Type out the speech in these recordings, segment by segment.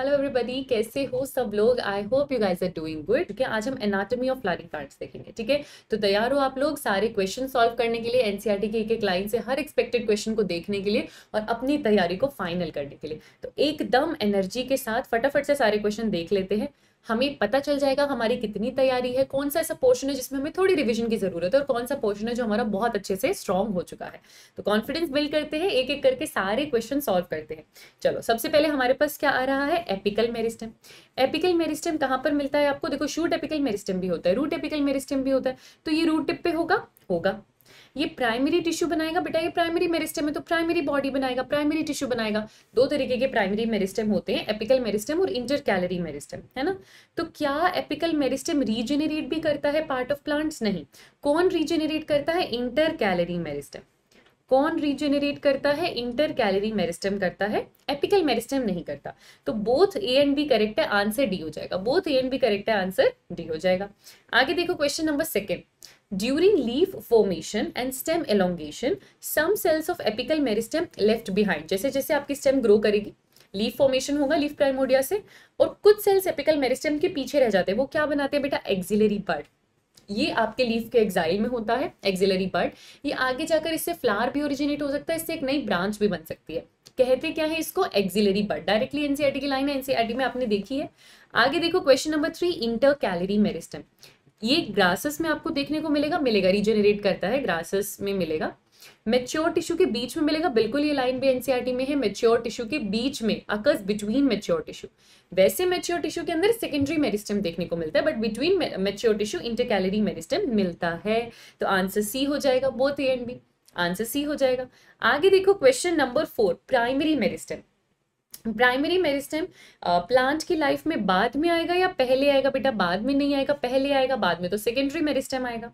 Hello everybody कैसे हो सब लोग I hope you guys are doing good ठीक है आज हम एनाटॉमी ऑफ फ्लारिंग प्लांट्स देखेंगे ठीक है तो तैयार हो आप लोग सारे क्वेश्चन सॉल्व करने के लिए एनसीईआरटी e के एक एक लाइन से हर एक्सपेक्टेड क्वेश्चन को देखने के लिए और अपनी तैयारी को फाइनल करने के लिए तो एकदम एनर्जी के साथ फटाफट से सारे क्वेश्चन देख लेते हैं हमें पता चल जाएगा हमारी कितनी तैयारी है कौन सा ऐसा पोर्शन है जिसमें हमें थोड़ी रिविजन की ज़रूरत है और कौन सा पोर्शन है जो हमारा बहुत अच्छे से स्ट्रॉन्ग हो चुका है तो कॉन्फिडेंस बिल्ड करते हैं एक एक करके सारे क्वेश्चन सॉल्व करते हैं चलो सबसे पहले हमारे पास क्या आ रहा है एपिकल मेरिस्टम एपिकल मेरिस्टम कहाँ पर मिलता है आपको देखो शूट एपिकल मेरिस्टम भी होता है रूट एपिकल मेरिस्टम भी होता है तो ये रूट टिप पे होगा होगा ये प्राइमरी टिश्यू बनाएगा बेटा ये प्राइमरी मेरिस्टम है तो प्राइमरी बॉडी बनाएगा प्राइमरी टिश्यू बनाएगा दो तरीके के प्राइमरी मेरिस्टम होते हैं एपिकल मेरिस्टम और इंटर कैलरी मेरिस्टम है ना तो क्या एपिकल मेरिस्टम रीजेनरेट भी करता है पार्ट ऑफ प्लांट्स नहीं कौन रीजेनरेट करता है इंटर कैलरी मेरिस्टम कौन रीजेनरेट करता है इंटर कैलरी मेरिस्टम करता है एपिकल मेरिस्टम नहीं करता तो both A and B correct है आंसर डी हो जाएगा both A and B correct है आंसर डी हो जाएगा आगे देखो question number second During leaf formation and stem elongation, some cells of apical meristem left behind. जैसे जैसे आपकी stem grow करेगी लीफ फॉर्मेशन होगा लीफ प्राइमोडिया से और कुछ सेल्स एपिकल मेरिस्टेम के पीछे रह जाते हैं वो क्या बनाते हैं बेटा एक्सिलरी पार्ट ये आपके लीफ के एक्साइल में होता है एक्सिलरी पार्ट ये आगे जाकर इससे फ्लावर भी ओरिजिनेट हो सकता है इससे एक नई ब्रांच भी बन सकती है कहते क्या है इसको एक्सिलरी पार्ट डायरेक्टली एनसीआरटी की लाइन है एनसीआरटी e में आपने देखी है आगे देखो question number three intercalary meristem ये ग्रासेस में आपको देखने को मिलेगा मिलेगा रिजेनरेट करता है ग्रासेस में मिलेगा मेच्योर टिश्यू के बीच में मिलेगा बिल्कुल ये लाइन भी एनसीईआरटी e में है मेच्योर टिश्यू के बीच में अकर्स बिटवीन मेच्योर टिश्यू वैसे मेच्योर टिश्यू के अंदर सेकेंडरी मेरिस्टम देखने को मिलता है but between mature tissue intercalary meristem मिलता है तो आंसर सी हो जाएगा both A and B answer C हो जाएगा आगे देखो question number four primary meristem primary meristem plant की लाइफ में बाद में आएगा या पहले आएगा बेटा बाद में नहीं आएगा पहले आएगा बाद में तो सेकेंडरी मेरिस्टेम आएगा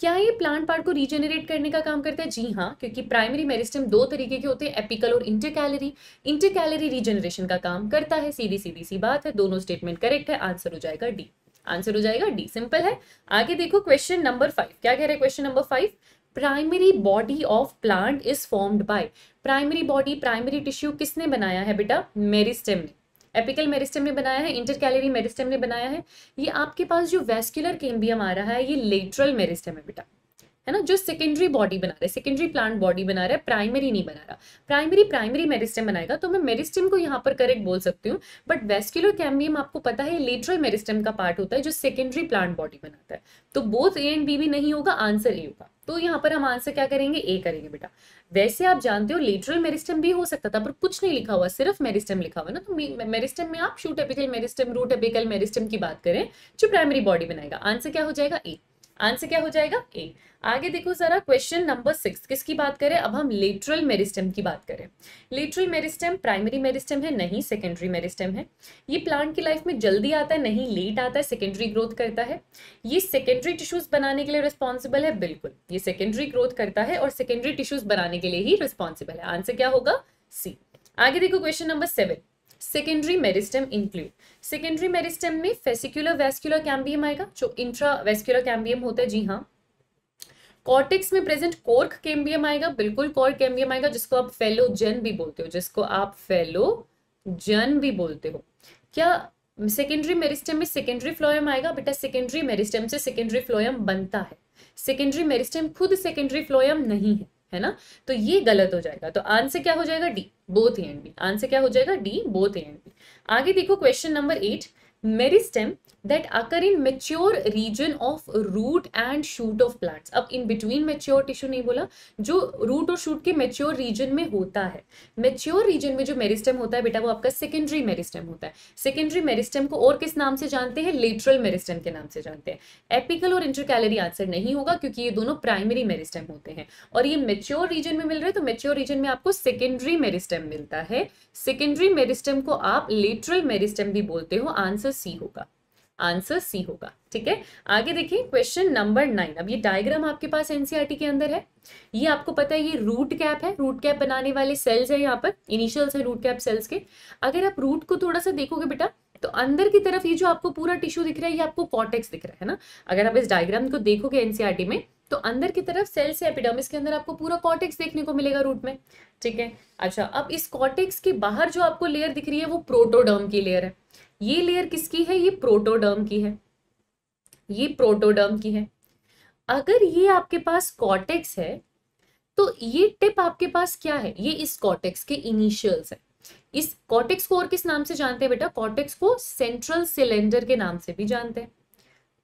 क्या ये प्लांट पार्ट को रीजेनरेट करने का काम करता है जी हाँ क्योंकि प्राइमरी मेरिस्टेम दो तरीके के होते हैं एपिकल और इंटरकैलरी इंटरकैलरी रीजेनरेशन का काम करता है सीधी सीधी सी बात है दोनों स्टेटमेंट करेक्ट है आंसर हो जाएगा डी आंसर हो जाएगा डी सिंपल है आगे देखो क्वेश्चन नंबर फाइव क्या कह रहे हैं question number five primary body of plant is formed by primary body primary tissue किसने बनाया है बेटा मेरिस्टेम ने एपिकल मेरिस्टेम ने बनाया है इंटरकैलरी मेरिस्टेम ने बनाया है ये आपके पास जो वेस्कुलर केम्बियम आ रहा है ये लेटरल मेरिस्टेम है बेटा है ना जो सेकेंडरी बॉडी बना रहा है सेकेंडरी प्लांट बॉडी बना रहा है प्राइमरी नहीं बना रहा प्राइमरी प्राइमरी मेरिस्टम बनाएगा तो मैं मेरिस्टम को यहाँ पर करेक्ट बोल सकती हूँ बट वेस्क्यूलर कैम्बियम आपको पता है लेटरल मेरिस्टम का पार्ट होता है जो सेकेंडरी प्लांट बॉडी बनाता है तो बोथ ए एंड बी भी नहीं होगा आंसर ए होगा तो यहाँ पर हम आंसर क्या करेंगे ए करेंगे बेटा वैसे आप जानते हो लेटरल मेरिस्टम भी हो सकता था पर कुछ नहीं लिखा हुआ सिर्फ मेरिस्टम लिखा हुआ ना तो मेरिस्टम में आप shoot apical meristem root apical meristem की बात करें जो प्राइमरी बॉडी बनाएगा आंसर क्या हो जाएगा ए आंसर क्या हो जाएगा ए आगे देखो जरा क्वेश्चन नंबर सिक्स किसकी बात करें अब हम लेटरल मेरिस्टेम की बात करें लेटरल मेरिस्टेम प्राइमरी मेरिस्टेम है नहीं सेकेंडरी मेरिस्टेम है ये प्लांट की लाइफ में जल्दी आता है नहीं लेट आता है सेकेंडरी ग्रोथ करता है ये सेकेंडरी टिश्यूज बनाने के लिए रिस्पॉन्सिबल है बिल्कुल ये सेकेंडरी ग्रोथ करता है और सेकेंडरी टिश्यूज बनाने के लिए ही रिस्पॉन्सिबल है आंसर क्या होगा सी आगे देखो question number seven secondary meristem include secondary meristem में फेसिकुलर वेस्क्यूलर कैम्बियम आएगा जो इंट्रा वेस्क्यूलर कैम्बियम होता है जी हाँ कॉर्टेक्स में प्रेजेंट कोर्क कैम्बियम आएगा बिल्कुल कोर्क कैम्बियम आएगा जिसको आप फेलो जन भी बोलते हो जिसको आप फेलो जन भी बोलते हो क्या सेकेंडरी मेरिस्टेम में सेकेंडरी फ्लोएम आएगा बेटा सेकेंडरी मेरिस्टेम से सेकेंडरी फ्लोएम बनता है सेकेंडरी मेरिस्टेम खुद सेकेंडरी फ्लोएम नहीं है है ना तो ये गलत हो जाएगा तो आंसर क्या हो जाएगा D both and B answer क्या हो जाएगा डी बोथ एंड बी आगे देखो question number eight meristem that occur in mature region of root and shoot of plants अब इन बिटवीन मेच्योर टिश्यू नहीं बोला जो रूट और शूट के मेच्योर रीजन में होता है मेच्योर रीजन में जो मेरिस्टेम होता है बेटा वो आपका सेकेंडरी मेरिस्टेम होता है सेकेंडरी मेरिस्टेम को और किस नाम से जानते हैं लेटरल मेरिस्टेम के नाम से जानते हैं एपिकल और इंटर कैलरी आंसर नहीं होगा क्योंकि ये दोनों प्राइमरी मेरिस्टेम होते हैं और ये मेच्योर रीजन में मिल रहे तो मेच्योर रीजन में आपको सेकेंडरी मेरिस्टेम मिलता है सेकेंडरी मेरिस्टेम को आप लेटरल मेरिस्टेम भी बोलते हो आंसर आंसर सी होगा आंसर सी होगा ठीक है आगे देखिए क्वेश्चन नंबर नाइन अब ये डायग्राम आपके पास एनसीईआरटी e के अंदर है ये आपको पता है ये रूट कैप है रूट कैप बनाने वाले सेल्स है यहाँ पर इनिशियल्स है रूट कैप सेल्स के अगर आप रूट को थोड़ा सा देखोगे बेटा तो अंदर की तरफ ये जो आपको पूरा टिश्यू दिख रहा है ये आपको कॉटेक्स दिख रहा है ना अगर आप इस डायग्राम को देखोगे एनसीईआरटी e में तो अंदर की तरफ सेल्स से एपिडर्मिस के अंदर आपको पूरा कॉटेक्स देखने को मिलेगा रूट में ठीक है अच्छा अब इस कॉटेक्स के बाहर जो आपको लेयर दिख रही है वो प्रोटोडर्म की लेयर है ये लेयर किसकी है ये प्रोटोडर्म की है ये प्रोटोडर्म की है अगर ये आपके पास कॉटेक्स है तो ये टिप आपके पास क्या है ये इस कॉटेक्स के इनिशियल्स है इस कॉटेक्स को और किस नाम से जानते हैं बेटा कॉटेक्स को सेंट्रल सिलेंडर के नाम से भी जानते हैं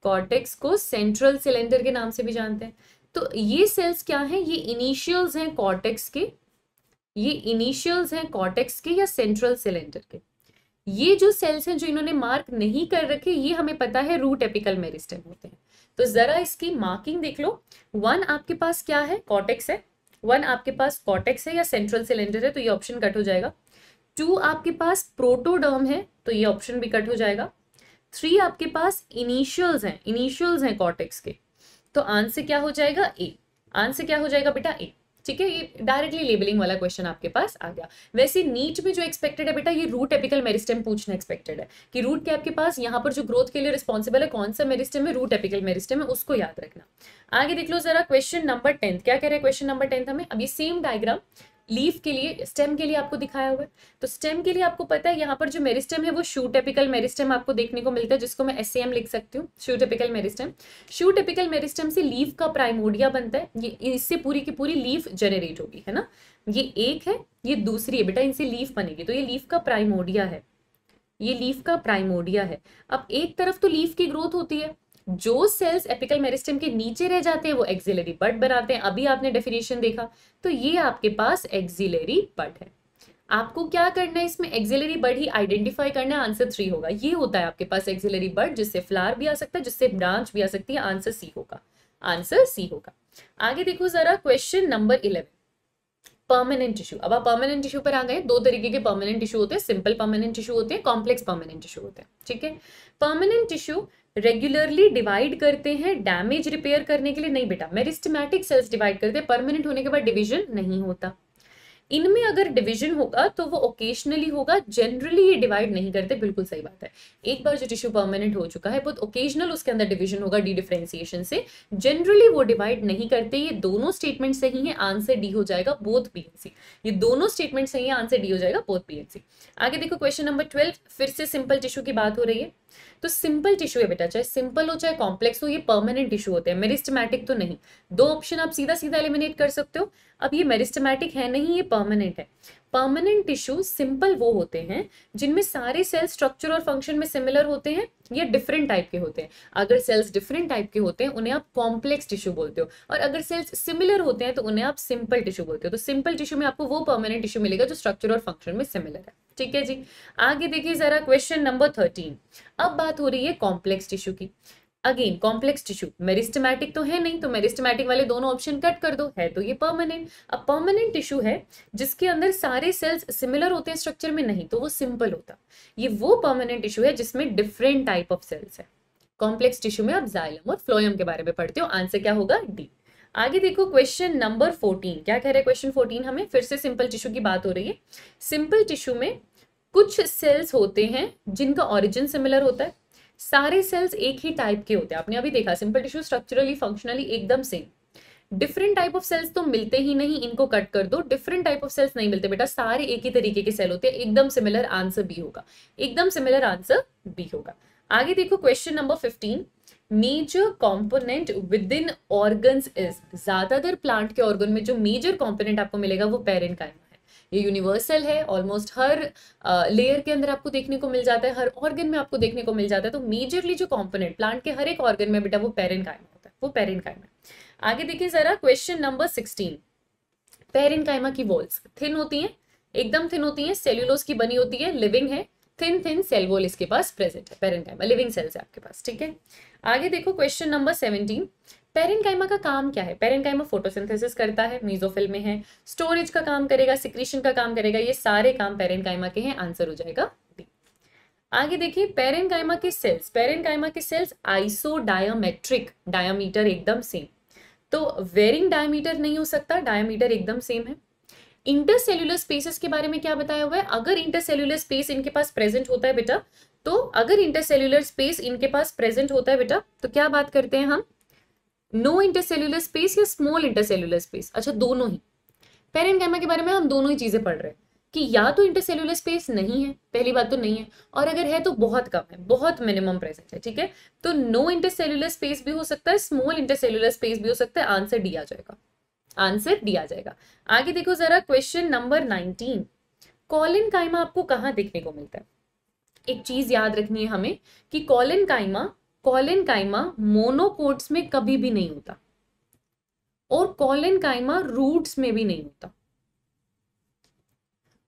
कॉटेक्स को सेंट्रल सिलेंडर के नाम से भी जानते हैं तो ये सेल्स क्या है ये इनिशियल्स हैं कॉटेक्स के ये इनिशियल्स हैं कॉटेक्स के या सेंट्रल सिलेंडर के ये जो सेल्स हैं जो इन्होंने मार्क नहीं कर रखे ये हमें पता है रूट एपिकल मेरिस्टेम होते हैं तो ज़रा इसकी मार्किंग देख लो वन आपके पास क्या है कॉटेक्स है वन आपके पास कॉटेक्स है या सेंट्रल सिलेंडर है तो ये ऑप्शन कट हो जाएगा टू आपके पास प्रोटोडर्म है तो ये ऑप्शन भी कट हो जाएगा थ्री आपके पास इनिशियल्स हैं इनिशियल्स हैं कॉटेक्स के तो आंसर क्या हो जाएगा ए आंसर क्या हो जाएगा बेटा ए ठीक है ये डायरेक्टली लेबलिंग वाला क्वेश्चन आपके पास आ गया वैसे नीट में जो एक्सपेक्टेड है बेटा ये रूट एपिकल मेरिस्टम पूछना एक्सपेक्टेड है कि रूट के आपके पास यहाँ पर जो ग्रोथ के लिए रिस्पॉन्सिबल है कौन सा मेरिस्टम है रूट एपिकल मेरिस्टम है उसको याद रखना आगे देख लो जरा क्वेश्चन नंबर टेंथ क्या कह रहे हैं क्वेश्चन नंबर टेंथ हमें अभी सेम डायग्राम लीफ के लिए स्टेम के लिए आपको दिखाया हुआ है तो स्टेम के लिए आपको पता है यहाँ पर जो मेरिस्टेम है वो शू टेपिकल मेरिस्टेम आपको देखने को मिलता है जिसको मैं एस लिख सकती हूँ shoot apical meristem shoot apical meristem से लीफ का प्राइमोडिया बनता है ये इससे पूरी की पूरी लीफ जनरेट होगी है ना ये एक है ये दूसरी है बेटा इनसे लीफ बनेगी तो ये लीफ का प्राइमोडिया है ये लीफ का प्राइमोडिया है अब एक तरफ तो लीफ की ग्रोथ होती है जो सेल्स एपिकल मेरिस्टम के नीचे रह जाते हैं वो एक्सिलरी बट बनाते हैं अभी आपने डेफिनेशन देखा तो ये आपके पास एक्सिलरी बट है आपको क्या करना है इसमें एक्सिलरी बर्ड ही आइडेंटिफाई करना है आंसर थ्री होगा ये होता है आपके पास एक्सिलरी बर्ड जिससे फ्लावर भी आ सकता है जिससे ब्रांच भी आ सकती है आंसर सी होगा आंसर सी होगा आगे देखो जरा question number eleven permanent tissue अब आप परमानेंट टिश्यू पर आ गए दो तरीके के परमानेंट टिश्यू होते हैं सिंपल परमानेंट टिश्यू होते हैं कॉम्प्लेक्स परमानेंट टिश्यू होते हैं ठीक है परमानेंट टिश्यू रेगुलरली डिवाइड करते हैं डैमेज रिपेयर करने के लिए नहीं बेटा मेरिस्टमैटिक सेल्स डिवाइड करते हैं परमानेंट होने के बाद डिवीजन नहीं होता इनमें अगर डिवीजन होगा तो वो ओकेजनली होगा जनरली ये डिवाइड नहीं करते बिल्कुल सही बात है एक बार जो टिश्यू परमानेंट हो चुका है बहुत ओकेजनल उसके अंदर डिवीजन होगा डी डिफ्रेंसिएशन से जनरली वो डिवाइड नहीं करते ये दोनों स्टेटमेंट सही है आंसर डी हो जाएगा बोथ पीएनसी ये दोनों स्टेटमेंट सही है आंसर डी हो जाएगा बोथ पीएनसी आगे देखो क्वेश्चन नंबर ट्वेल्व फिर से सिंपल टिश्यू की बात हो रही है तो सिंपल टिश्यू है बेटा चाहे सिंपल हो चाहे कॉम्प्लेक्स हो ये परमानेंट टिश्यू होते हैं मेरिस्टमैटिक तो नहीं दो ऑप्शन आप सीधा सीधा एलिमिनेट कर सकते हो अब ये मेरिस्टमैटिक है नहीं ये परमानेंट है परमानेंट टिश्यू सिंपल वो होते हैं जिनमें सारे सेल स्ट्रक्चर और फंक्शन में सिमिलर होते हैं या डिफरेंट टाइप के होते हैं अगर सेल्स डिफरेंट टाइप के होते हैं उन्हें आप कॉम्प्लेक्स टिश्यू बोलते हो और अगर सेल्स सिमिलर होते हैं तो उन्हें आप सिंपल टिश्यू बोलते हो तो सिंपल टिश्यू में आपको वो परमानेंट टिश्यू मिलेगा जो स्ट्रक्चर और फंक्शन में सिमिलर है ठीक है जी आगे देखिए जरा क्वेश्चन नंबर थर्टीन अब बात हो रही है कॉम्प्लेक्स टिश्यू की अगेन कॉम्प्लेक्स टिश्यू मेरिस्टमैटिक तो है नहीं तो मेरिस्टमैटिक वाले दोनों ऑप्शन कट कर दो है तो ये परमानेंट अब परमानेंट टिश्यू है जिसके अंदर सारे सेल्स सिमिलर होते हैं स्ट्रक्चर में नहीं तो वो सिंपल होता ये वो परमानेंट टिश्यू है जिसमें डिफरेंट टाइप ऑफ सेल्स है कॉम्प्लेक्स टिश्यू में आप जाइलम और फ्लोयम के बारे में पढ़ते हो आंसर क्या होगा डी आगे देखो क्वेश्चन नंबर फोर्टीन क्या कह रहे हैं क्वेश्चन फोर्टीन हमें फिर से सिंपल टिश्यू की बात हो रही है सिंपल टिश्यू में कुछ सेल्स होते हैं जिनका ऑरिजिन सिमिलर होता है सारे सेल्स एक ही टाइप के होते हैं आपने अभी देखा सिंपल टिश्यू स्ट्रक्चरली फंक्शनली एकदम same different type of cells तो मिलते ही नहीं इनको कट कर दो डिफरेंट टाइप ऑफ सेल्स नहीं मिलते बेटा सारे एक ही तरीके के सेल होते हैं एकदम सिमिलर आंसर बी होगा एकदम सिमिलर आंसर बी होगा आगे देखो question number fifteen major component within organ is ज्यादातर प्लांट के ऑर्गन में जो मेजर कॉम्पोनेंट आपको मिलेगा वो पेरेंट का है ये यूनिवर्सल है ऑलमोस्ट हर लेयर के अंदर आपको देखने को मिल जाता है हर ऑर्गन में आपको देखने को मिल जाता है तो मेजरली जो कॉम्पोनेंट प्लांट के हर एक ऑर्गन में बेटा वो पेरेंट कायमा होता है वो पेरेंट का आगे देखिए जरा क्वेश्चन नंबर सिक्सटीन पेरेंट कायमा की वॉल्स थिन होती हैं एकदम थिन होती हैं सेल्यूलोस की बनी होती है लिविंग है थिन थिन सेल वॉल इसके पास प्रेजेंट है पेरेंट कायमा लिविंग सेल्स है आपके पास ठीक है आगे देखो क्वेश्चन नंबर सेवनटीन पेरेनकाइमा का काम क्या है पेरेनकाइमा फोटोसिंथेसिस करता है मीजोफिल में है स्टोरेज का काम करेगा सिक्रीशन का काम करेगा ये सारे काम पेरेनकाइमा के हैं आंसर हो जाएगा डी आगे देखिए पेरेनकाइमा के सेल्स पेरेनकाइमा के सेल्स आइसो आइसोडायोमेट्रिक डायोमीटर एकदम सेम तो वेरिंग डायमीटर नहीं हो सकता डायमीटर एकदम सेम है इंटरसेल्युलर स्पेसिस के बारे में क्या बताया हुआ है अगर इंटरसेल्युलर स्पेस इनके पास प्रेजेंट होता है बेटा तो अगर इंटरसेल्युलर स्पेस इनके पास प्रेजेंट होता है बेटा तो क्या बात करते हैं हम नो इंटरसेल्यूलर स्पेस या स्मॉल इंटरसेल्युलर स्पेस अच्छा दोनों ही पेरेंट कैमा के बारे में हम दोनों ही चीज़ें पढ़ रहे हैं कि या तो इंटरसेलुलर स्पेस नहीं है पहली बात तो नहीं है और अगर है तो बहुत कम है बहुत मिनिमम प्रेजेंट है ठीक है तो नो इंटरसेल्युलर स्पेस भी हो सकता है स्मॉल इंटरसेल्युलर स्पेस भी हो सकता है आंसर दिया जाएगा आंसर दिया जाएगा आगे देखो जरा क्वेश्चन नंबर नाइनटीन कॉलिन कायमा आपको कहाँ देखने को मिलता है एक चीज याद रखनी है हमें कि कॉलिन कायमा कॉलिन काइमा मोनोकोट्स में कभी भी नहीं होता और कॉलिन काइमा रूट्स में भी नहीं होता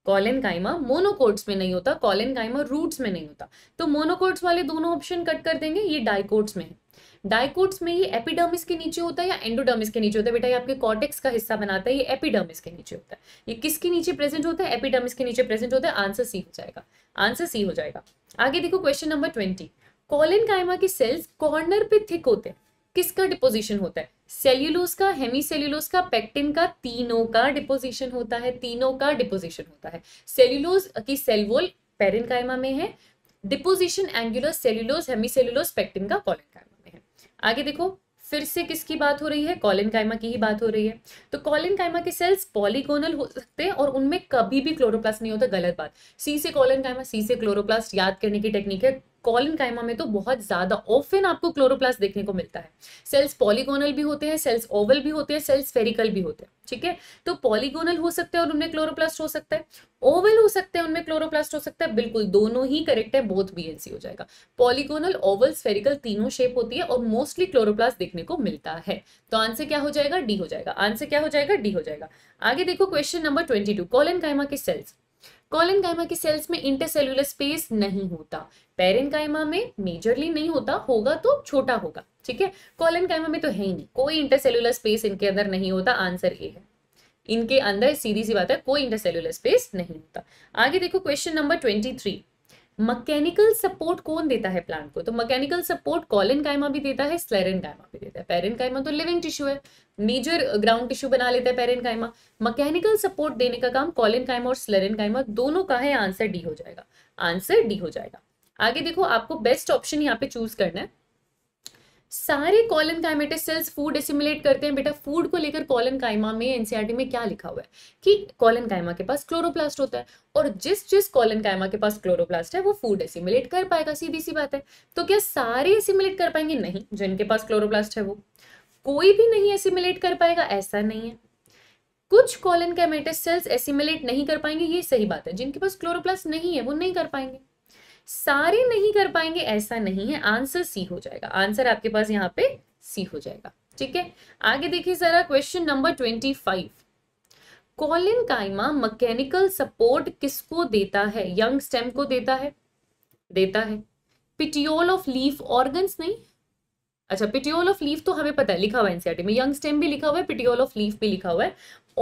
कॉलिन काइमा मोनोकोट्स में नहीं होता कॉलिन काइमा रूट्स में नहीं होता तो मोनोकोट्स वाले दोनों ऑप्शन कट कर देंगे ये डाइकोट्स में है डाइकोट्स में ये एपिडर्मिस के नीचे होता है या एंडोडर्मिस के नीचे होता है बेटा ये आपके कॉटेक्स का हिस्सा बनाता है ये एपिडर्मिस के नीचे होता है ये किसके नीचे प्रेजेंट होता है एपिडर्मिस के नीचे प्रेजेंट होता है आंसर सी हो जाएगा आंसर सी हो जाएगा आगे देखो क्वेश्चन नंबर ट्वेंटी कॉलिन कायमा के सेल्स कॉर्नर पे थिक होते हैं किसका डिपोजिशन होता है सेल्यूलोस का सेल्यूलोस का पेक्टिन का तीनों का डिपोजिशन होता है तीनों का डिपोजिशन होता है सेल्यूलोस की सेलवोल पेरिन कायमा में है deposition angular hemicellulose pectin का कॉलिन कायमा में है आगे देखो फिर से किसकी बात हो रही है कॉलिन कायमा की ही बात हो रही है तो कॉलिन कायमा के सेल्स पॉलीगोनल हो सकते हैं और उनमें कभी भी क्लोरोप्लास्ट नहीं होता गलत बात सी से कॉलिन कायमा सी से क्लोरोप्लास्ट याद करने की टेक्निक है कॉलन कायमा में तो बहुत ज़्यादा ऑफिन आपको क्लोरोप्लास्ट देखने को मिलता है सेल्स पॉलीगोनल भी होते हैं सेल्स ओवल भी होते हैं सेल्स फेरिकल भी होते हैं ठीक है तो पॉलीगोनल हो सकते हैं और उनमें क्लोरोप्लास्ट हो सकता है ओवल हो सकते हैं उनमें क्लोरोप्लास्ट हो सकता है बिल्कुल दोनों ही करेक्ट है बोथ बी हो जाएगा पॉलीगोनल ओवल स्फेरिकल तीनों शेप होती है और मोस्टली क्लोरोप्लास्ट देखने को मिलता है तो आंसर क्या हो जाएगा डी हो जाएगा आंसर क्या हो जाएगा डी हो जाएगा आगे देखो क्वेश्चन नंबर ट्वेंटी टू कॉलन के सेल्स कॉलन कायमा की सेल्स में इंटरसेल्यूलर स्पेस नहीं होता पेरेन कायमा में मेजरली नहीं होता होगा तो छोटा होगा ठीक है कॉलन कायमा में तो है ही नहीं कोई इंटरसेल्यूलर स्पेस इनके अंदर नहीं होता आंसर ए है इनके अंदर सीधी सी बात है कोई इंटरसेल्यूलर स्पेस नहीं होता आगे देखो question number twenty three mechanical support कौन देता है प्लांट को तो मकैनिकल सपोर्ट कॉलिन कायमा भी देता है स्लेरन कायमा भी देता है पेरेंट कायमा तो लिविंग टिश्यू है मेजर ग्राउंड टिश्यू बना लेता है पेरेंट कायमा मकैनिकल सपोर्ट देने का काम कॉलिन कायमा और स्लेरन कायमा दोनों का है आंसर डी हो जाएगा आंसर डी हो जाएगा आगे देखो आपको बेस्ट ऑप्शन यहाँ पे चूज करना है सारे collenchymatous cells food assimilate करते हैं बेटा फूड को लेकर कॉलन कायमा में एनसीआरटी में क्या लिखा हुआ है कि कॉलन कायमा के पास क्लोरोप्लास्ट होता है और जिस जिस कॉलन कायमा के पास क्लोरोप्लास्ट है वो फूड एसिमुलेट कर पाएगा सीधी सी बात है तो क्या सारे एसिमुलेट कर पाएंगे नहीं जिनके पास क्लोरोप्लास्ट है वो कोई भी नहीं एसिमुलेट कर पाएगा ऐसा नहीं है कुछ कॉलन कैमेटिस सेल्स एसिमुलेट नहीं कर पाएंगे ये सही बात है जिनके पास क्लोरोप्लास्ट नहीं है वो नहीं कर पाएंगे सारे नहीं कर पाएंगे ऐसा नहीं है आंसर सी हो जाएगा आंसर आपके पास यहाँ पे सी हो जाएगा ठीक है आगे देखिए जरा question number twenty five collenchyma mechanical support किसको देता है यंग स्टेम को देता है देता है पिटियोल ऑफ लीफ ऑर्गन्स नहीं अच्छा पिटियोल ऑफ लीफ तो हमें पता है लिखा हुआ एनसीआरटी में यंग स्टेम भी लिखा हुआ है पिटियोल ऑफ लीफ भी लिखा हुआ है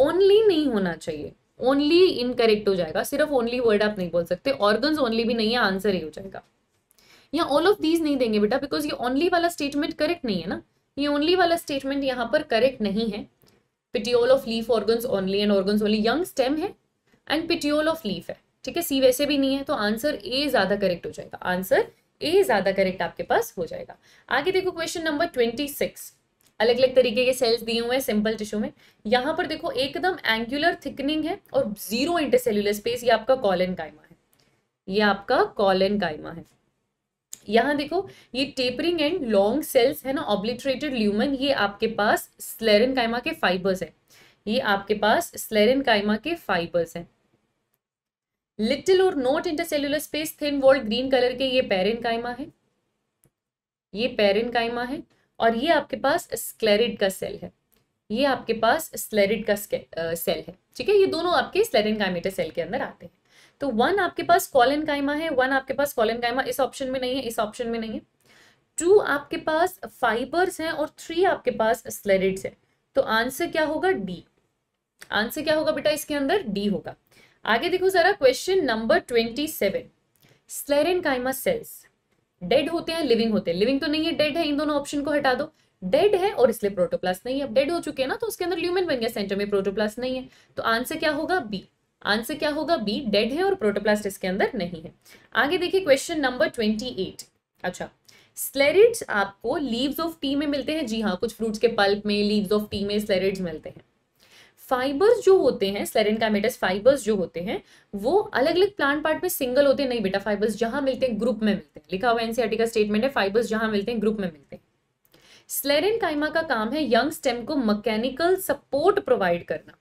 ओनली नहीं होना चाहिए ओनली इनकरेक्ट हो जाएगा सिर्फ ओनली वर्ड आप नहीं बोल सकते ऑर्गन ओनली भी नहीं है आंसर ही हो जाएगा या ऑल ऑफ दीज नहीं देंगे बेटा बिकॉज ये ओनली वाला स्टेटमेंट करेक्ट नहीं है ना ये ओनली वाला स्टेटमेंट यहाँ पर करेक्ट नहीं है petiole of leaf organ only and organ only young stem है एंड पिटियोल ऑफ लीफ है ठीक है सी वैसे भी नहीं है तो आंसर ए ज़्यादा करेक्ट हो जाएगा आंसर ए ज़्यादा करेक्ट आपके पास हो जाएगा आगे देखो क्वेश्चन नंबर ट्वेंटी सिक्स अलग अलग तरीके के सेल्स दिए हुए हैं सिंपल टिश्यू में यहाँ पर देखो एकदम एंगुलर थिकनिंग है और जीरो इंटरसेल्यूलर स्पेस ये आपका कॉलन कायमा है ये आपका कॉलन कायमा है यहाँ देखो ये टेपरिंग एंड लॉन्ग सेल्स है ना ऑब्लिट्रेटेड ल्यूमन ये आपके पास स्लेरन कायमा के फाइबर्स है ये आपके पास स्लेरन कायमा के फाइबर्स है लिटिल और not intercellular space thin walled green colour के ये पेरेन कायमा है ये पेरेन कायमा है और ये आपके पास स्क्लेरिड का सेल है ये आपके पास स्लेरिड का सेल है ठीक है ये दोनों आपके स्लेरिन सेल के अंदर आते हैं तो वन आपके पास कॉलन काइमा है वन आपके पास कॉलन इस ऑप्शन में नहीं है इस ऑप्शन में नहीं है टू आपके पास फाइबर्स हैं और थ्री आपके पास स्लेरिड्स हैं तो आंसर क्या होगा डी आंसर क्या होगा बेटा इसके अंदर डी होगा आगे देखो जरा question number twenty seven sclerenchyma cells dead होते हैं लिविंग होते हैं लिविंग तो नहीं है डेड है इन दोनों ऑप्शन को हटा दो डेड है और इसलिए प्रोटोप्लास्ट नहीं है अब डेड हो चुके हैं ना तो उसके अंदर ल्यूमन बन गया सेंटर में प्रोटोप्लास्ट नहीं है तो आंसर क्या होगा बी आंसर क्या होगा बी डेड है और प्रोटोप्लास्ट इसके अंदर नहीं है आगे देखिए क्वेश्चन नंबर ट्वेंटी एट अच्छा स्लेरिड्स आपको लीव्स ऑफ टी में मिलते हैं जी हाँ कुछ फ्रूट्स के पल्प में लीव्स ऑफ टी में स्लेरिड्स मिलते हैं फाइबर्स जो होते हैं स्लेरिन कामेटस फाइबर्स जो होते हैं वो अलग अलग प्लांट पार्ट में सिंगल होते हैं नहीं बेटा फाइबर्स जहां मिलते हैं ग्रुप में मिलते हैं लिखा हुआ एनसीआरटी का स्टेटमेंट है फाइबर्स जहां मिलते हैं ग्रुप में मिलते हैं स्लेरिन काइमा का काम है यंग स्टेम को मैकेनिकल सपोर्ट प्रोवाइड करना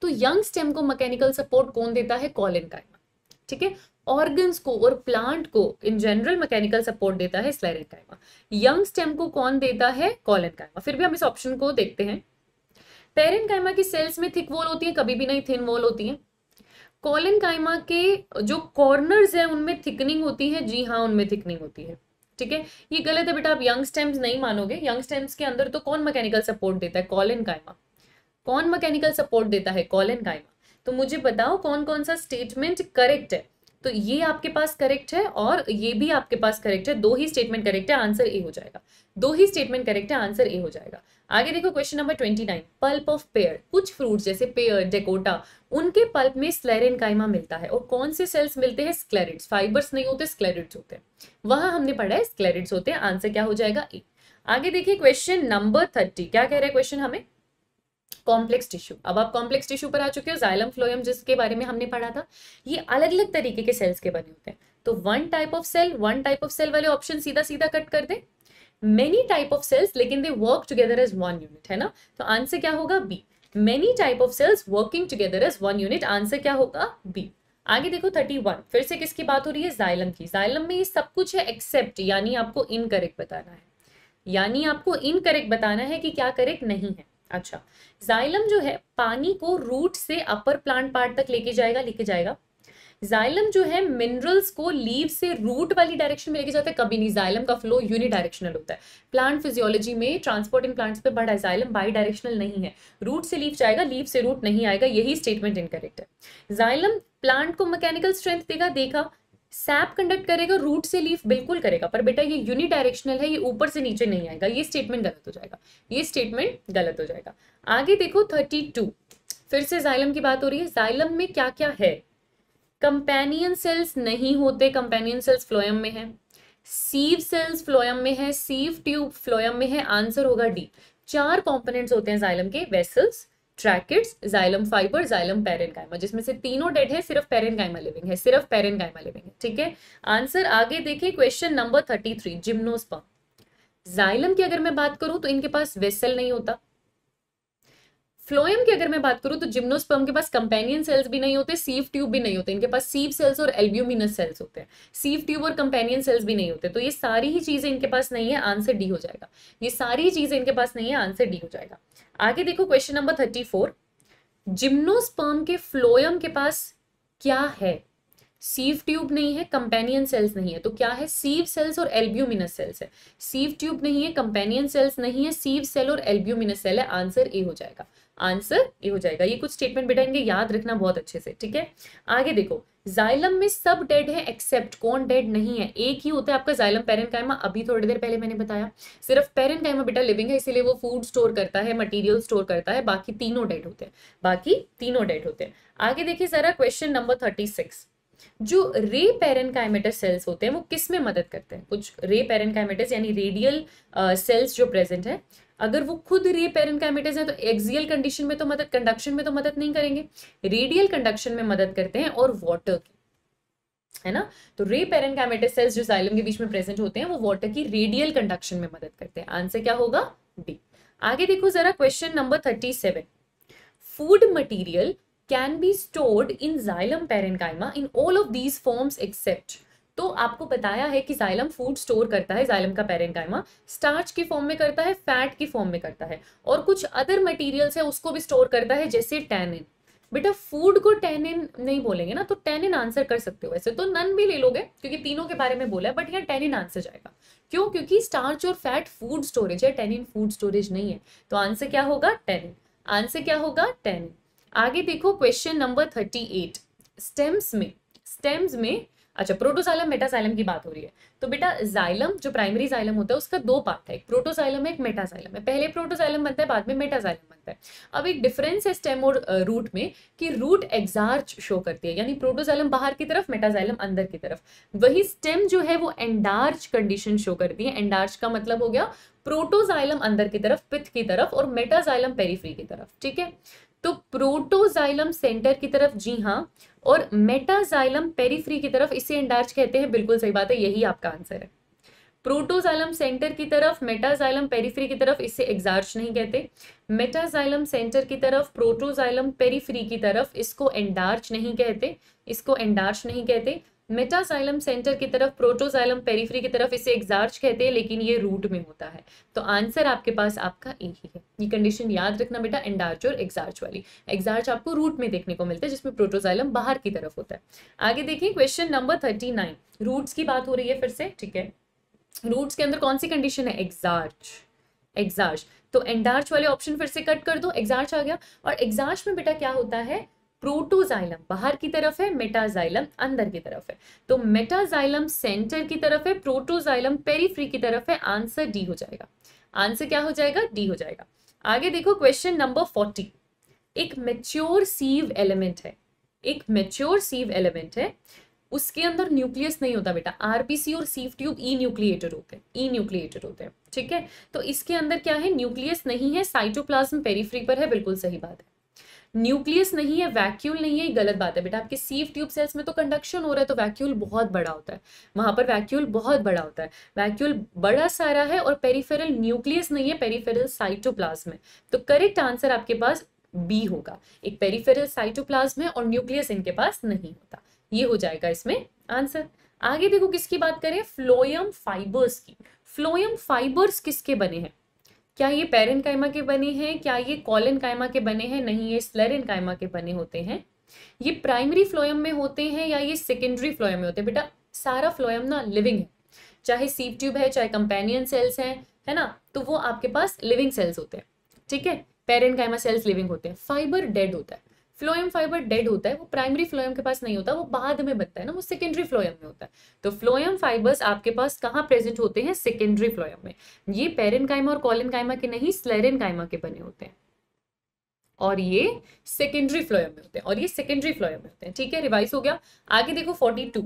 तो यंग स्टेम को मैकेनिकल सपोर्ट कौन देता है कॉलिन काइमा ठीक है ऑर्गन्स को और प्लांट को इन जनरल मैकेनिकल सपोर्ट देता है स्लेरिन काइमा यंग स्टेम को कौन देता है कॉलिन काइमा फिर भी हम इस ऑप्शन को देखते हैं पेरेंट कायमा की सेल्स में थिक वॉल होती है कभी भी नहीं थिन वॉल होती है कॉलन कायमा के जो कॉर्नर्स है उनमें थिकनिंग होती है जी हाँ उनमें थिकनिंग होती है ठीक है ये गलत है बेटा आप यंग स्टेम्स नहीं मानोगे यंग स्टेम्स के अंदर तो कौन मैकेनिकल सपोर्ट देता है कॉलन कायमा कौन मैकेनिकल सपोर्ट देता है कॉलन कायमा तो मुझे बताओ कौन कौन सा स्टेटमेंट करेक्ट है तो ये आपके पास करेक्ट है और ये भी आपके पास करेक्ट है दो ही स्टेटमेंट करेक्ट है आंसर ए हो जाएगा दो ही स्टेटमेंट करेक्ट है आंसर ए हो जाएगा आगे देखो question number twenty nine pulp of pear कुछ फ्रूट जैसे पेयर डेकोटा उनके पल्प में स्लेरिन काइमा मिलता है और कौन से सेल्स मिलते हैं स्क्लेरिड्स फाइबर्स नहीं होते स्क्लेरिड्स होते हैं वहां हमने पढ़ा है स्क्लेरिड्स होते हैं आंसर क्या हो जाएगा ए आगे देखिए क्वेश्चन नंबर थर्टी क्या कह रहे हैं क्वेश्चन हमें कॉम्प्लेक्स टिश्यू अब आप कॉम्प्लेक्स टिश्यू पर आ चुके हो जाइलम फ्लोएम जिसके बारे में हमने पढ़ा था ये अलग अलग तरीके के सेल्स के बने होते हैं तो one type of cell one type of cell वाले ऑप्शन सीधा सीधा कट कर दे मेनी टाइप ऑफ सेल्स लेकिन they work together as one unit है ना तो आंसर क्या होगा B many type of cells working together as one unit answer क्या होगा बी आगे देखो थर्टी वन फिर से किसकी बात हो रही है जाइलम की जाइलम में ये सब कुछ है एक्सेप्ट यानी आपको इनकरेक्ट बताना है यानी आपको इनकरेक्ट बताना है कि क्या करेक्ट नहीं है अच्छा जाइलम जो है पानी को रूट से अपर प्लांट पार्ट तक लेके जाएगा लेके जाएगा जाइलम जो है मिनरल्स को लीव से रूट वाली डायरेक्शन में लेके जाता है कभी नहीं जाइलम का फ्लो यूनि डायरेक्शनल होता है प्लांट फिजियोलॉजी में ट्रांसपोर्ट इन प्लांट्स पे बड़ा जाइलम बाई डायरेक्शनल नहीं है रूट से लीव जाएगा लीव से रूट नहीं आएगा यही स्टेटमेंट इनकरेक्ट है जाइलम प्लांट को मैकेनिकल स्ट्रेंथ देगा देखा सैप कंडक्ट करेगा रूट से लीफ बिल्कुल करेगा पर बेटा ये यूनिडायरेक्शनल है ये ऊपर से नीचे नहीं आएगा ये स्टेटमेंट गलत हो जाएगा ये स्टेटमेंट गलत हो जाएगा आगे देखो थर्टी टू फिर से जाइलम की बात हो रही है जाइलम में क्या क्या है कंपेनियन सेल्स नहीं होते कंपेनियन सेल्स फ्लोयम में है सीव सेल्स फ्लोयम में है सीव ट्यूब फ्लोयम में है आंसर होगा डी चार कॉम्पोनेंट्स होते हैं जाइलम के vessels tracheids xylem fibre xylem parenchyma जिसमें से तीनों डेड है सिर्फ पेरेनकाइमा लिविंग है सिर्फ पेरेनकाइमा लिविंग है ठीक है आंसर आगे देखिए question number thirty three gymnosperm xylem की अगर मैं बात करूं तो इनके पास वेसल नहीं होता फ्लोएम की अगर मैं बात करूँ तो जिम्नोस्पर्म के पास कंपेनियन सेल्स भी नहीं होते सीव ट्यूब भी नहीं होते इनके पास सीव सेल्स और एल्ब्यूमिनस सेल्स होते हैं सीव ट्यूब और कंपेनियन सेल्स भी नहीं होते तो ये सारी ही चीज़ें इनके पास नहीं है आंसर डी हो जाएगा ये सारी ही चीज़ें इनके पास नहीं है आंसर डी हो जाएगा आगे देखो question number thirty four gymnosperm के फ्लोएम के पास क्या है सीव ट्यूब नहीं है कंपेनियन सेल्स नहीं है तो क्या है सीव सेल्स और एल्ब्यूमिनस सेल्स है सीव ट्यूब नहीं है कंपेनियन सेल्स नहीं है सीव सेल और एल्ब्यूमिनस सेल है आंसर ए हो जाएगा आंसर ये हो जाएगा ये कुछ स्टेटमेंट बेटा इनके याद रखना बहुत अच्छे से ठीक है आगे देखो जाइलम में सब डेड है एक्सेप्ट कौन डेड नहीं है एक ही होता है आपका जाइलम पेरेंट कायमा अभी थोड़ी देर पहले मैंने बताया सिर्फ पेरेंट कायमा बेटा लिविंग है इसीलिए वो फूड स्टोर करता है मटेरियल स्टोर करता है बाकी तीनों डेड होते हैं बाकी तीनों डेड होते हैं आगे देखिए जरा क्वेश्चन नंबर थर्टी सिक्स जो रे पेरन कायमेटस सेल्स होते हैं वो किस में मदद करते हैं कुछ रे पेरन कायमेटस यानी रेडियल सेल्स जो प्रेजेंट है अगर वो खुद रे पेरेंकाइमेटिस है तो एक्सियल कंडीशन में तो मदद कंडक्शन में तो मदद नहीं करेंगे रेडियल कंडक्शन में मदद करते हैं और वॉटर की है ना तो रे पेरेंकाइमेटिस सेल्स जो जाइलम के बीच में प्रेजेंट होते हैं वो वॉटर की रेडियल कंडक्शन में मदद करते हैं आंसर क्या होगा डी आगे देखो जरा question number thirty seven food material can be stored in xylem parenchyma in all of these forms except तो आपको बताया है कि जाइलम फूड स्टोर करता है जाइलम का पेरेंटाइमा स्टार्च के फॉर्म में करता है फैट के फॉर्म में करता है और कुछ अदर मटेरियल्स है उसको भी स्टोर करता है जैसे टैनिन बेटा फूड को टेनिन नहीं बोलेंगे ना तो टेनिन आंसर कर सकते हो वैसे तो नन भी ले लोगे क्योंकि तीनों के बारे में बोला है बट यहाँ टेनिन आंसर जाएगा क्यों क्योंकि स्टार्च और फैट फूड स्टोरेज है टेनिन फूड स्टोरेज नहीं है तो आंसर क्या होगा टेनिन आंसर क्या होगा टेनिन आगे देखो question number thirty eight stems में स्टेम्स में अच्छा प्रोटोसाइलम मेटासाइलम की बात हो रही है तो बेटा जाइलम जो प्राइमरी जाइलम होता है उसका दो पार्ट है एक प्रोटोसाइलम है एक मेटासाइलम है पहले प्रोटोसाइलम बनता है बाद में मेटासाइलम बनता है अब एक डिफरेंस है स्टेम और रूट में कि रूट एक्सार्च शो करती है यानी प्रोटोसाइलम बाहर की तरफ मेटासाइलम अंदर की तरफ वही स्टेम जो है वो एंडार्च कंडीशन शो करती है एंडार्च का मतलब हो गया प्रोटोजाइलम अंदर की तरफ पिथ की तरफ और मेटाजाइलम पेरीफ्री की तरफ ठीक है तो प्रोटोजाइलम सेंटर की तरफ जी हाँ और मेटाजाइलम पेरीफ्री की तरफ इसे एंडार्च कहते हैं बिल्कुल सही बात है यही आपका आंसर है प्रोटोजाइलम सेंटर की तरफ मेटाजाइलम पेरीफ्री की तरफ इसे एग्जार्च नहीं कहते मेटाजाइलम सेंटर की तरफ प्रोटोजाइलम पेरीफ्री की तरफ इसको एंडार्च नहीं कहते इसको एंडार्च नहीं कहते मेटासाइलम सेंटर की तरफ प्रोटोसाइलम पेरीफ्री की तरफ इसे एक्सार्ज कहते हैं लेकिन ये रूट में होता है तो आंसर आपके पास आपका ए ही है ये कंडीशन याद रखना बेटा एंडार्च और एक्सार्च वाली एक्सार्च आपको रूट में देखने को मिलता है जिसमें प्रोटोसाइलम बाहर की तरफ होता है आगे देखिए question number thirty nine roots की बात हो रही है फिर से ठीक है रूट्स के अंदर कौन सी कंडीशन है एक्सार्च एक्सार्च तो एंडार्च वाले ऑप्शन फिर से कट कर दो एक्सार्च आ गया और एक्सार्च में बेटा क्या होता है प्रोटोजाइलम बाहर की तरफ है मेटाजाइलम अंदर की तरफ है तो मेटाजाइलम सेंटर की तरफ है प्रोटोजाइलम पेरीफ्री की तरफ है आंसर डी हो जाएगा आंसर क्या हो जाएगा डी हो जाएगा आगे देखो क्वेश्चन नंबर फोर्टी एक मेच्योर सीव एलिमेंट है एक मेच्योर सीव एलिमेंट है उसके अंदर न्यूक्लियस नहीं होता बेटा आरपीसी और सीव ट्यूब ई न्यूक्लिएटेड होते हैं ई न्यूक्लिएटेड होते हैं ठीक है तो इसके अंदर क्या है न्यूक्लियस नहीं है साइटोप्लाज्म पेरीफ्री पर है बिल्कुल सही बात है न्यूक्लियस नहीं है वैक्यूल नहीं है ये गलत बात है बेटा आपके सीव ट्यूब सेल्स में तो कंडक्शन हो रहा है तो वैक्यूल बहुत बड़ा होता है वहां पर वैक्यूल बहुत बड़ा होता है वैक्यूल बड़ा सारा है और पेरीफेरल न्यूक्लियस नहीं है पेरीफेरल साइटोप्लाज्म है तो करेक्ट आंसर आपके पास बी होगा एक पेरीफेरल साइटोप्लाज्म है और न्यूक्लियस इनके पास नहीं होता ये हो जाएगा इसमें आंसर आगे देखो किसकी बात करें फ्लोयम फाइबर्स की फ्लोयम फाइबर्स किसके बने हैं क्या ये पेरन कायमा के बने हैं क्या ये कॉलन कायमा के बने हैं नहीं ये स्लरिन कायमा के बने होते हैं ये प्राइमरी फ्लोयम में होते हैं या ये सेकेंडरी फ्लोयम में होते हैं बेटा सारा फ्लोयम ना लिविंग है चाहे सीप ट्यूब है चाहे कंपेनियन सेल्स हैं है ना तो वो आपके पास लिविंग सेल्स होते हैं ठीक है पेरेंट कायमा सेल्स लिविंग होते हैं फाइबर डेड होता है फ्लोएम फाइबर डेड होता है वो प्राइमरी फ्लोएम के पास नहीं होता वो बाद में बनता है ना वो सेकेंडरी फ्लोएम में होता है तो फ्लोएम फाइबर्स आपके पास कहाँ प्रेजेंट होते हैं सेकेंडरी फ्लोएम में ये पेरेनकाइमा और कॉलिन के नहीं स्लेरेनकाइमा के बने होते हैं और ये सेकेंडरी फ्लोएम में होते हैं और ये सेकेंडरी फ्लोएम में होते हैं ठीक है रिवाइज हो गया आगे देखो 42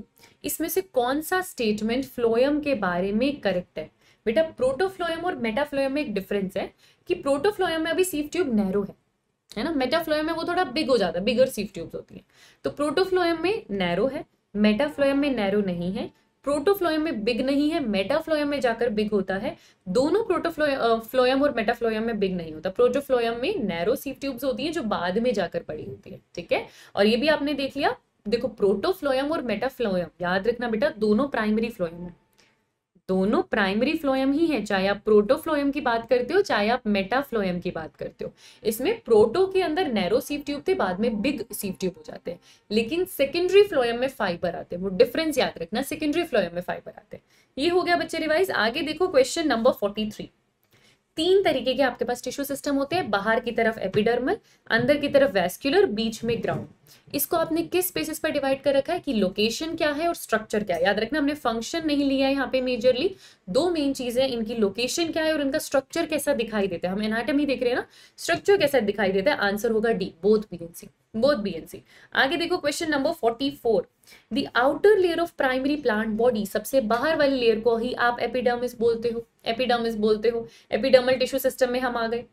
इसमें से कौन सा स्टेटमेंट फ्लोएम के बारे में करेक्ट है बेटा प्रोटोफ्लोएम और मेटाफ्लोएम में एक डिफरेंस है कि प्रोटोफ्लोएम में अभी सीफ ट्यूब नैरो है है ना मेटाफ्लोएम में वो थोड़ा बिग हो जाता है बिगर सीफ ट्यूब्स होती हैं तो प्रोटोफ्लोएम में नैरो है मेटाफ्लोएम में नैरो नहीं है प्रोटोफ्लोएम में बिग नहीं है मेटाफ्लोएम में जाकर बिग होता है दोनों प्रोटोफ्लोएम और मेटाफ्लोएम में बिग नहीं होता प्रोटोफ्लोएम में नैरो सीफ ट्यूब्स होती है जो बाद में जाकर पड़ी होती है ठीक है और ये भी आपने देख लिया देखो प्रोटोफ्लोएम और मेटाफ्लोएम याद रखना बेटा दोनों प्राइमरी फ्लोएम है दोनों प्राइमरी फ्लोएम ही है चाहे आप प्रोटोफ्लोएम की बात करते हो चाहे आप मेटाफ्लोएम की बात करते हो इसमें प्रोटो के अंदर नैरो सीव ट्यूब थे बाद में बिग सीव ट्यूब हो जाते हैं लेकिन सेकेंडरी फ्लोएम में फाइबर आते हैं वो डिफरेंस याद रखना सेकेंडरी फ्लोएम में फाइबर आते हैं ये हो गया बच्चे रिवाइज आगे देखो क्वेश्चन नंबर फोर्टी थ्री तीन तरीके के आपके पास टिश्यू सिस्टम होते हैं बाहर की तरफ एपिडर्मल अंदर की तरफ वैस्क्यूलर बीच में ग्राउंड इसको आपने किस बेसिस पर डिवाइड कर रखा है कि लोकेशन क्या है और स्ट्रक्चर क्या है याद रखना हमने फंक्शन नहीं लिया है यहाँ पे मेजरली दो मेन चीज़ें इनकी लोकेशन क्या है और इनका स्ट्रक्चर कैसा दिखाई देता है हम एनाटमी देख रहे हैं ना स्ट्रक्चर कैसा दिखाई देता है आंसर होगा D both B and C both B and C. आगे देखो question number 44. The outer layer of primary plant body सबसे बाहर वाली लेयर को ही आप एपिडर्मिस बोलते हो एपिडर्मिस बोलते हो एपिडर्मल टिश्यू सिस्टम में हम आ गए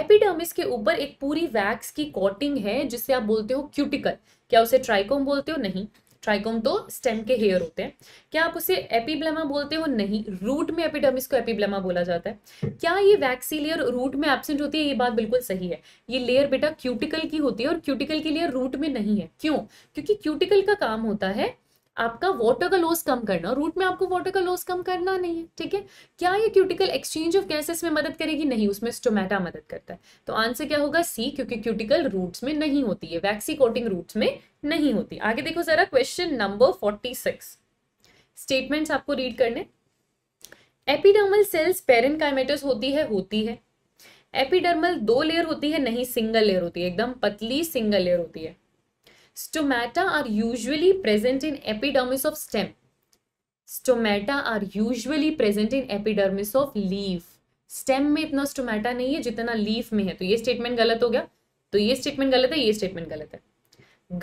एपिडर्मिस के ऊपर एक पूरी वैक्स की कोटिंग है जिसे आप बोलते हो क्यूटिकल क्या उसे ट्राइकोम बोलते हो नहीं ट्राइकोम तो स्टेम के हेयर होते हैं क्या आप उसे एपिब्लेमा बोलते हो नहीं रूट में एपिडर्मिस को एपिब्लेमा बोला जाता है क्या ये वैक्सी लेयर रूट में एबसेंट होती है ये बात बिल्कुल सही है ये लेयर बेटा क्यूटिकल की होती है और क्यूटिकल की लेयर रूट में नहीं है क्यों क्योंकि क्यूटिकल का काम होता है आपका वाटर का लॉस कम करना रूट में आपको वाटर का लॉस कम करना नहीं है ठीक है क्या ये क्यूटिकल एक्सचेंज ऑफ गैसेस में मदद करेगी नहीं उसमें स्टोमेटा मदद करता है तो आंसर क्या होगा सी क्योंकि क्यूटिकल रूट्स में नहीं होती है वैक्सी कोटिंग रूट्स में नहीं होती आगे देखो जरा question number forty six statements आपको रीड करने एपिडर्मल सेल्स पेरन होती है होती है एपिडर्मल दो लेयर होती है नहीं सिंगल लेयर होती है एकदम पतली सिंगल लेयर होती है Stomata are usually present in epidermis of stem. Stomata are usually present in epidermis of leaf. Stem में इतना स्टोमेटा नहीं है जितना लीफ में है तो ये स्टेटमेंट गलत हो गया तो ये स्टेटमेंट गलत है ये स्टेटमेंट गलत है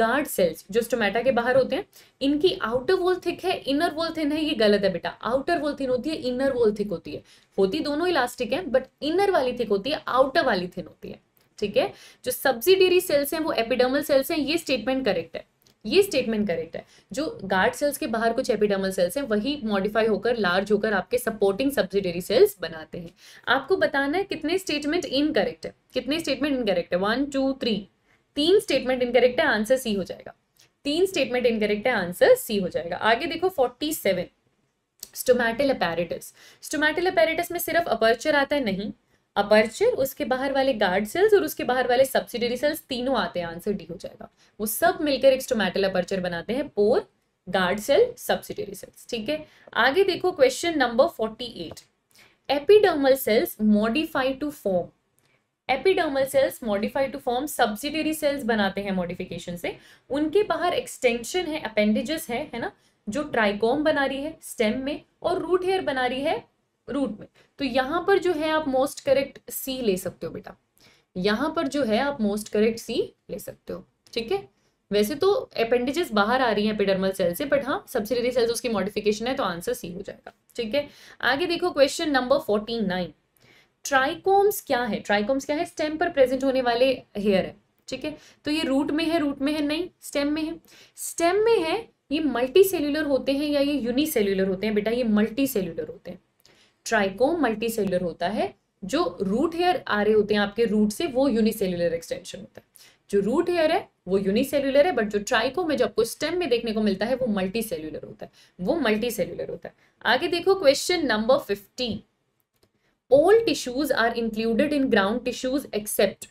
गार्ड सेल्स जो स्टोमेटा के बाहर होते हैं इनकी आउटर वॉल थिक है इनर वॉल थिन है ये गलत है बेटा आउटर वॉल थिन होती है इनर वॉल थिक होती है होती दोनों इलास्टिक है बट इनर वाली थिक होती है आउटर वाली थिन होती है ठीक है जो सब्सिडरी सेल्स हैं वो एपिडर्मल सेल्स हैं ये स्टेटमेंट करेक्ट है ये स्टेटमेंट करेक्ट है जो गार्ड सेल्स के बाहर कुछ एपिडर्मल सेल्स हैं वही मॉडिफाई होकर लार्ज होकर आपके सपोर्टिंग सब्सिडरी सेल्स बनाते हैं आपको बताना है कितने स्टेटमेंट इनकरेक्ट है कितने स्टेटमेंट इनकरेक्ट है वन टू थ्री तीन स्टेटमेंट इनकरेक्ट है आंसर सी हो जाएगा तीन स्टेटमेंट इनकरेक्ट है आंसर सी हो जाएगा आगे देखो forty seven stomatal apparatus stomatal apparatus में सिर्फ अपर्चर आता है नहीं अपर्चर उसके बाहर वाले गार्ड सेल्स और उसके बाहर वाले सब्सिडरी सेल्स तीनों आते हैं आंसर डी हो जाएगा वो सब मिलकर एक स्टोमेटल अपर्चर बनाते हैं pore guard cell subsidiary cells ठीक है आगे देखो question number forty eight epidermal cells modified to form epidermal cells modified to form subsidiary cells बनाते हैं मॉडिफिकेशन से उनके बाहर एक्सटेंशन है अपेंडेजेस है है ना जो ट्राइकोम बना रही है स्टेम में और रूट हेयर बना रही है रूट में तो यहाँ पर जो है आप मोस्ट करेक्ट सी ले सकते हो बेटा यहाँ पर जो है आप मोस्ट करेक्ट सी ले सकते हो ठीक है वैसे तो अपेंडिजेस बाहर आ रही हैं एपिडर्मल सेल से बट हाँ सब्सिडरी सेल्स उसकी मॉडिफिकेशन है तो आंसर सी हो जाएगा ठीक है आगे देखो question number forty nine trichomes क्या है ट्राइकोम्स क्या है स्टेम पर प्रेजेंट होने वाले हेयर है ठीक है तो ये रूट में है रूट में है नहीं स्टेम में है स्टेम में है ये मल्टी सेल्यूलर होते हैं या ये यूनिसेल्यूलर होते हैं बेटा ये मल्टी सेल्यूलर होते हैं ट्राइकोम मल्टीसेलुलर होता है जो रूट हेयर आ रहे होते हैं आपके रूट से वो यूनिसेलुलर एक्सटेंशन होता है जो रूट हेयर है वो यूनिसेल्यूलर है बट जो ट्राइको में जो आपको स्टेम में देखने को मिलता है वो मल्टी सेल्यूलर होता है वो मल्टी सेल्यूलर होता है आगे देखो question number fifteen all tissues are included in ground tissues except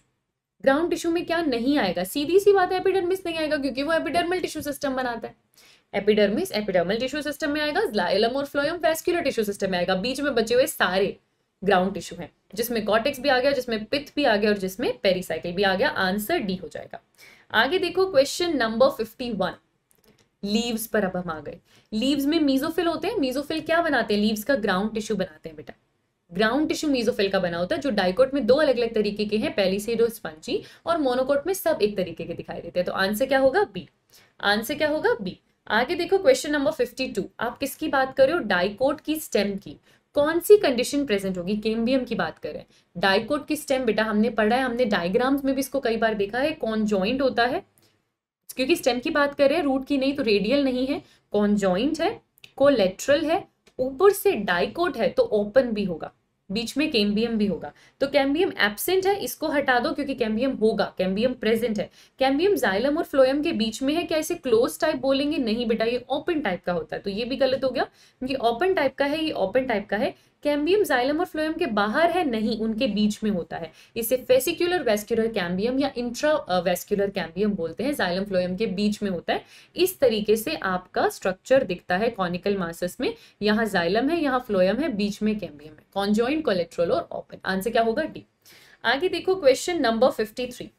ground tissue में क्या नहीं आएगा सीधी सी बात है एपिडर्मिस नहीं आएगा क्योंकि वो एपिडर्मल टिश्यू सिस्टम बनाता है एपिडर्मिस एपिडर्मल टिश्यू सिस्टम में आएगा ज्लाइलम और फ्लोयम वेस्क्यूलर टिश्यू सिस्टम में आएगा बीच में बचे हुए सारे ग्राउंड टिश्यू हैं जिसमें कॉटेक्स भी आ गया जिसमें पिथ भी आ गया और जिसमें पेरीसाइकिल भी आ गया आंसर डी हो जाएगा आगे देखो question number fifty one leaves पर अब हम आ गए लीव्स में मीजोफिल होते हैं मीजोफिल क्या बनाते हैं लीव्स का ग्राउंड टिश्यू बनाते हैं बेटा ग्राउंड टिश्यू मीजोफिल का बना होता है जो डाइकोट में दो अलग अलग तरीके के हैं पहली पेलिसीडो स्पंजी और मोनोकोट में सब एक तरीके के दिखाई देते हैं तो आंसर क्या होगा बी आंसर क्या होगा बी आगे देखो क्वेश्चन नंबर 52 आप किसकी बात कर रहे हो डाइकोट की स्टेम की कौन सी कंडीशन प्रेजेंट होगी केम्बियम की बात करें डाइकोट की स्टेम बेटा हमने पढ़ा है हमने डायग्राम्स में भी इसको कई बार देखा है कौन ज्वाइंट होता है क्योंकि स्टेम की बात कर रहे हैं रूट की नहीं तो रेडियल नहीं है कौन ज्वाइंट है कोलेट्रल है ऊपर से डाइकोट है तो ओपन भी होगा बीच में कैम्बियम भी होगा तो कैम्बियम एबसेंट है इसको हटा दो क्योंकि कैम्बियम होगा कैम्बियम प्रेजेंट है कैम्बियम जाइलम और फ्लोयम के बीच में है क्या इसे क्लोज टाइप बोलेंगे नहीं बेटा ये ओपन टाइप का होता है तो ये भी गलत हो गया ये ओपन टाइप का है ये ओपन टाइप का है कैम्बियम जाइलम और फ्लोएम के बाहर है नहीं उनके बीच में होता है इसे फेसिक्यूलर वेस्क्यूलर कैम्बियम या इंट्रा वेस्क्यूलर कैम्बियम बोलते हैं जाइलम फ्लोएम के बीच में होता है इस तरीके से आपका स्ट्रक्चर दिखता है कॉनिकल मासस में यहाँ जाइलम है यहाँ फ्लोएम है बीच में कैम्बियम है कॉन्जॉइंट कोलेट्रोल और ओपन आंसर क्या होगा डी आगे देखो question number fifty three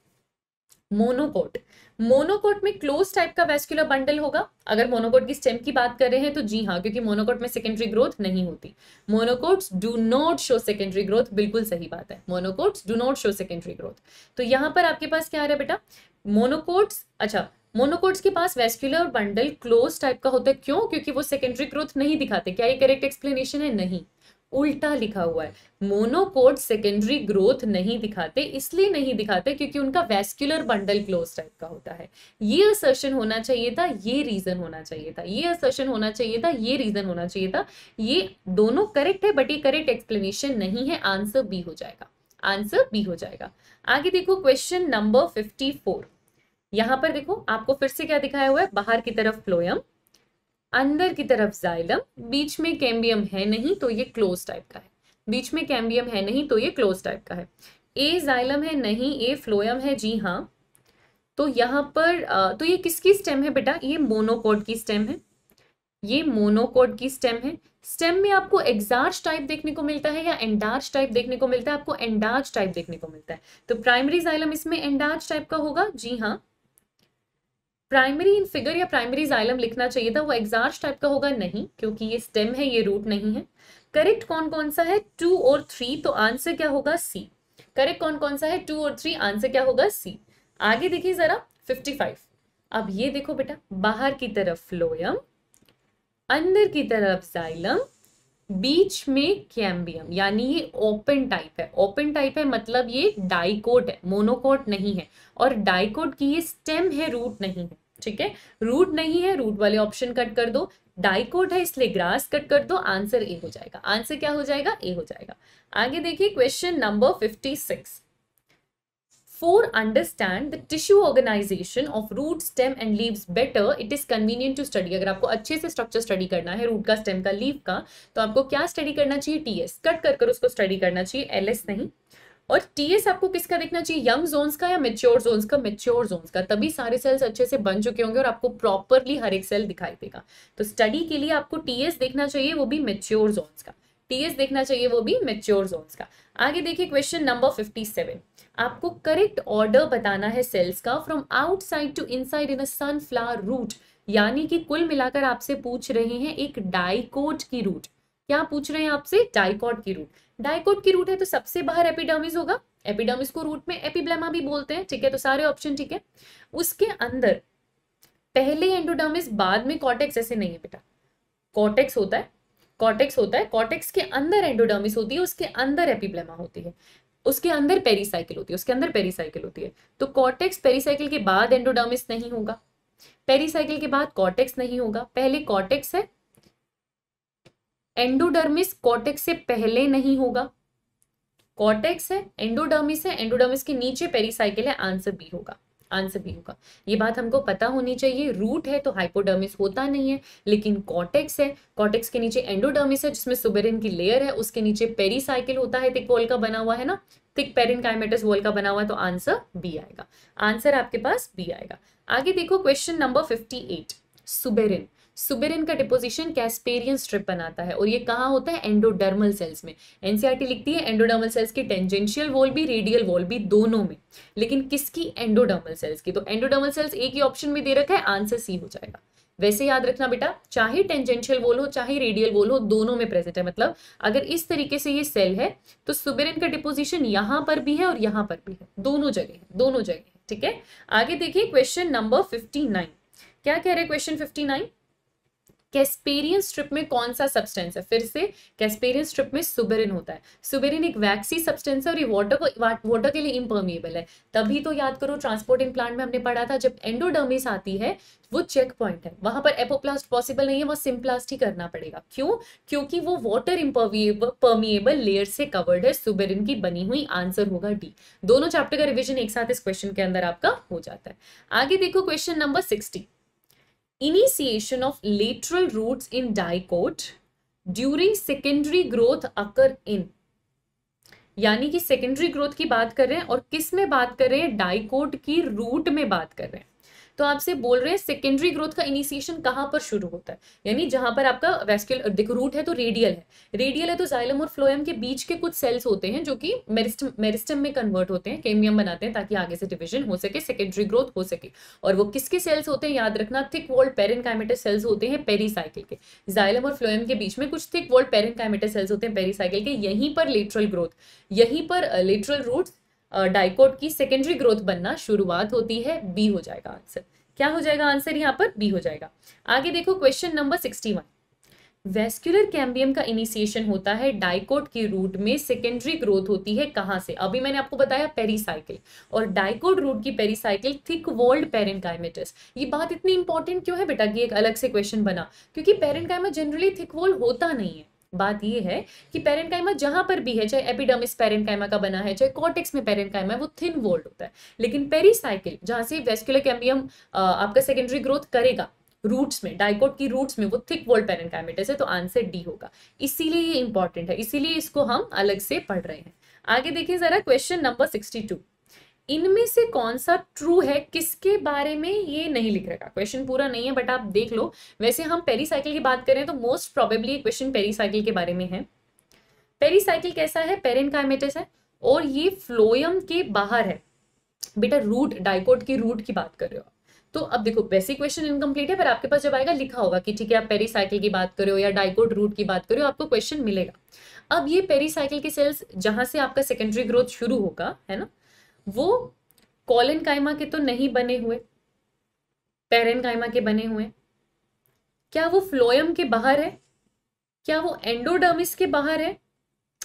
monocot monocot में क्लोज टाइप का वेस्क्यूलर बंडल होगा अगर मोनोकोट की स्टेम की बात कर रहे हैं तो जी हाँ क्योंकि मोनोकोट में सेकेंडरी ग्रोथ नहीं होती monocots do not show secondary growth बिल्कुल सही बात है monocots do not show secondary growth तो यहाँ पर आपके पास क्या आ रहा है बेटा मोनोकोट्स अच्छा मोनोकोट्स के पास वेस्क्यूलर बंडल क्लोज टाइप का होता है क्यों क्योंकि वो सेकेंडरी ग्रोथ नहीं दिखाते क्या ये करेक्ट एक्सप्लेनेशन है नहीं उल्टा लिखा हुआ है मोनोकोट सेकेंडरी ग्रोथ नहीं दिखाते इसलिए नहीं दिखाते क्योंकि उनका वैस्कुलर बंडल क्लोज टाइप का होता है ये असर्शन होना चाहिए था ये रीजन होना चाहिए था ये असर्शन होना चाहिए था ये रीजन होना चाहिए था ये दोनों करेक्ट है बट ये करेक्ट एक्सप्लेनेशन नहीं है आंसर बी हो जाएगा आंसर बी हो जाएगा आगे देखो क्वेश्चन नंबर फिफ्टी फोर यहाँ पर देखो आपको फिर से क्या दिखाया हुआ है बाहर की तरफ फ्लोयम अंदर की तरफ जाइलम बीच में कैम्बियम है नहीं तो ये क्लोज टाइप का है बीच में कैम्बियम है नहीं तो ये क्लोज टाइप का है ए जाइलम है नहीं ए फ्लोयम है जी हाँ तो यहाँ पर तो ये किसकी स्टेम है बेटा ये मोनोकोड की स्टेम है ये मोनोकोड की स्टेम है स्टेम में आपको एग्जार्ज टाइप देखने को मिलता है या एंडार्च टाइप देखने को मिलता है आपको एंडार्च टाइप देखने को मिलता है तो प्राइमरी जाइलम इसमें एंडार्च टाइप का होगा जी हाँ प्राइमरी इन फिगर या प्राइमरी जाइलम लिखना चाहिए था वो एग्जार्च टाइप का होगा नहीं क्योंकि ये स्टेम है ये रूट नहीं है करेक्ट कौन कौन सा है टू और थ्री तो आंसर क्या होगा सी करेक्ट कौन कौन सा है टू और थ्री आंसर क्या होगा सी आगे देखिए जरा फिफ्टी फाइव अब ये देखो बेटा बाहर की तरफ फ्लोयम अंदर की तरफ जाइलम बीच में कैम्बियम यानी ये ओपन टाइप है ओपन टाइप है मतलब ये डाइकोट है मोनोकोट नहीं है और डाइकोट की ये स्टेम है रूट नहीं है ठीक है रूट नहीं है रूट वाले ऑप्शन कट कर दो डाइकोट है इसलिए ग्रास कट कर दो आंसर ए हो जाएगा आंसर क्या हो जाएगा ए हो जाएगा आगे देखिए question number fifty six for understand the tissue organisation of root stem and leaves better it is convenient to study अगर आपको अच्छे से स्ट्रक्चर स्टडी करना है रूट का स्टेम का लीव का तो आपको क्या स्टडी करना चाहिए टी कट कर कर उसको स्टडी करना चाहिए एल नहीं और टीएस आपको किसका देखना चाहिए यंग जोन्स का या मेच्योर जोन्स का मेच्योर जोन्स का तभी सारे सेल्स अच्छे से बन चुके होंगे और आपको प्रॉपरली हर एक सेल दिखाई देगा तो स्टडी के लिए आपको टीएस देखना चाहिए वो भी मेच्योर जोन्स का टीएस देखना चाहिए वो भी मेच्योर जोन्स का आगे देखिए क्वेश्चन नंबर फिफ्टी सेवन आपको करेक्ट ऑर्डर बताना है सेल्स का from outside to side in a sunflower root यानी कि कुल मिलाकर आपसे पूछ रहे हैं एक डाइकोट की रूट क्या पूछ रहे हैं आपसे डाइकॉट की रूट डायकोट की रूट है तो सबसे बाहर एपिडर्मिस होगा एपिडर्मिस को रूट में एपिब्लेमा भी बोलते हैं ठीक है तो सारे ऑप्शन ठीक है उसके अंदर पहले एंडोडर्मिस बाद में कॉटेक्स ऐसे नहीं है बेटा कॉटेक्स होता है कॉटेक्स होता है कॉटेक्स के अंदर एंडोडर्मिस होती है उसके अंदर एपिब्लेमा होती है उसके अंदर पेरीसाइकिल होती है उसके अंदर पेरीसाइकिल होती है तो कॉटेक्स पेरीसाइकिल के बाद एंडोडर्मिस नहीं होगा पेरीसाइकिल के बाद कॉटेक्स नहीं होगा पहले कॉटेक्स है एंडोडर्मिस कॉटेक्स से पहले नहीं होगा कॉटेक्स है एंडोडर्मिस है एंडोडर्मिस के नीचे पेरिसाइकिल है आंसर बी होगा आंसर बी होगा ये बात हमको पता होनी चाहिए रूट है तो हाइपोडर्मिस होता नहीं है लेकिन कॉटेक्स है कॉटेक्स के नीचे एंडोडर्मिस है जिसमें सुबेरिन की लेयर है उसके नीचे पेरीसाइकिल होता है थिक वॉल का बना हुआ है ना थिक पेरिन काइमेटस वॉल का बना हुआ है तो आंसर बी आएगा आंसर आपके पास बी आएगा आगे देखो question number fifty eight suberin suberin का डिपोजिशन कैस्पेरियन स्ट्रिप बनाता है और ये कहाँ होता है एंडोडर्मल सेल्स में एनसीईआरटी e लिखती है एंडोडर्मल सेल्स की टेंजेंशियल वॉल भी रेडियल वॉल भी दोनों में लेकिन किसकी एंडोडर्मल सेल्स की तो एंडोडर्मल सेल्स एक ही ऑप्शन में दे रखा है आंसर सी हो जाएगा वैसे याद रखना बेटा चाहे टेंजेंशियल वोल हो चाहे रेडियल वोल हो दोनों में प्रेजेंट है मतलब अगर इस तरीके से ये सेल है तो सुबेरिन का डिपोजिशन यहाँ पर भी है और यहाँ पर भी है दोनों जगह है दोनों जगह ठीक है आगे देखिए क्वेश्चन नंबर फिफ्टी नाइन क्या कह रहे हैं question fifty nine casparian strip में कौन सा सब्सटेंस है फिर से कैस्पेरियन स्ट्रिप में सुबेरिन होता है सुबेरिन एक वैक्सी सब्सटेंस है और ये वाटर को वाटर के लिए इम्पर्मिएबल है तभी तो याद करो ट्रांसपोर्ट इन प्लांट में हमने पढ़ा था जब एंडोडर्मिस आती है वो चेक पॉइंट है वहां पर एपोप्लास्ट पॉसिबल नहीं है वो सिम्प्लास्ट ही करना पड़ेगा क्यों क्योंकि वो वाटर परमिएबल लेयर से कवर्ड है सुबेरिन की बनी हुई आंसर होगा डी दोनों चैप्टर का रिविजन एक साथ इस क्वेश्चन के अंदर आपका हो जाता है आगे देखो question number sixty initiation of lateral roots in dicote during secondary growth occur in यानी कि सेकेंडरी ग्रोथ की बात कर रहे हैं और किस में बात कर रहे हैं डाइकोट की रूट में बात कर रहे हैं तो आपसे बोल रहे हैं सेकेंडरी ग्रोथ का इनिशिएशन कहाँ पर शुरू होता है यानी जहाँ पर आपका वेस्क्यूल देखो रूट है तो रेडियल है रेडियल है तो जाइलम और फ्लोएम के बीच के कुछ सेल्स होते हैं जो कि मेरिस्टम में कन्वर्ट होते हैं केमियम बनाते हैं ताकि आगे से डिविजन हो सके सेकेंडरी ग्रोथ हो सके और वो किसके सेल्स होते हैं याद रखना थिक वॉल्ड पेरेंकाइमेटर सेल्स होते हैं पेरीसाइकिल के जाइलम और फ्लोएम के बीच में कुछ थिक वॉल्ड पेरेंकाइमेटर सेल्स होते हैं पेरीसाइकिल के यहीं पर लेटरल ग्रोथ यहीं पर लेटरल uh, रूट्स डाइकोट की सेकेंडरी ग्रोथ बनना शुरुआत होती है बी हो जाएगा आंसर क्या हो जाएगा आंसर यहाँ पर बी हो जाएगा आगे देखो question number sixty one vascular cambium का इनिशिएशन होता है डाइकोट की रूट में सेकेंडरी ग्रोथ होती है कहाँ से अभी मैंने आपको बताया पेरीसाइकिल और डाइकोट रूट की पेरीसाइकिल थिक वोल्ड पेरेंकाइमेटस ये बात इतनी इंपॉर्टेंट क्यों है बेटा कि एक अलग से क्वेश्चन बना क्योंकि पेरेंकाइमा जनरली थिक वोल्ड होता नहीं है बात ये है कि पेरेंटकाइमा जहां पर भी है चाहे एपिडर्मिस पेरेंटकाइमा का बना है चाहे कॉर्टेक्स में पेरेंटकाइमा है वो थिन वोल्ड होता है लेकिन पेरीसाइकिल जहां से वेस्कुलर कैम्बियम आपका सेकेंडरी ग्रोथ करेगा रूट्स में डाइकोट की रूट्स में वो थिक वोल्ड पेरेंटकाइमेटस है तो आंसर डी होगा इसीलिए ये इंपॉर्टेंट है इसीलिए इसको हम अलग से पढ़ रहे हैं आगे देखिए जरा क्वेश्चन नंबर सिक्सटी टू इनमें से कौन सा ट्रू है किसके बारे में ये नहीं लिख रखा क्वेश्चन पूरा नहीं है बट आप देख लो वैसे हम पेरीसाइकिल की बात करें तो मोस्ट प्रोबेबली क्वेश्चन पेरीसाइकिल के बारे में है पेरीसाइकिल कैसा है पेरेनकाइमेटिस है और ये फ्लोयम के बाहर है बेटा रूट डाइकोट की रूट की बात कर रहे हो तो अब देखो वैसे क्वेश्चन इनकम्प्लीट है पर आपके पास जब आएगा लिखा होगा कि ठीक है आप पेरीसाइकिल की बात करो या डाइकोट रूट की बात करो आपको क्वेश्चन मिलेगा अब ये पेरीसाइकिल के सेल्स जहां से आपका सेकेंडरी ग्रोथ शुरू होगा है ना वो कॉलन कायमा के तो नहीं बने हुए पेरेन कायमा के बने हुए क्या वो फ्लोयम के बाहर है क्या वो एंडोडर्मिस के बाहर है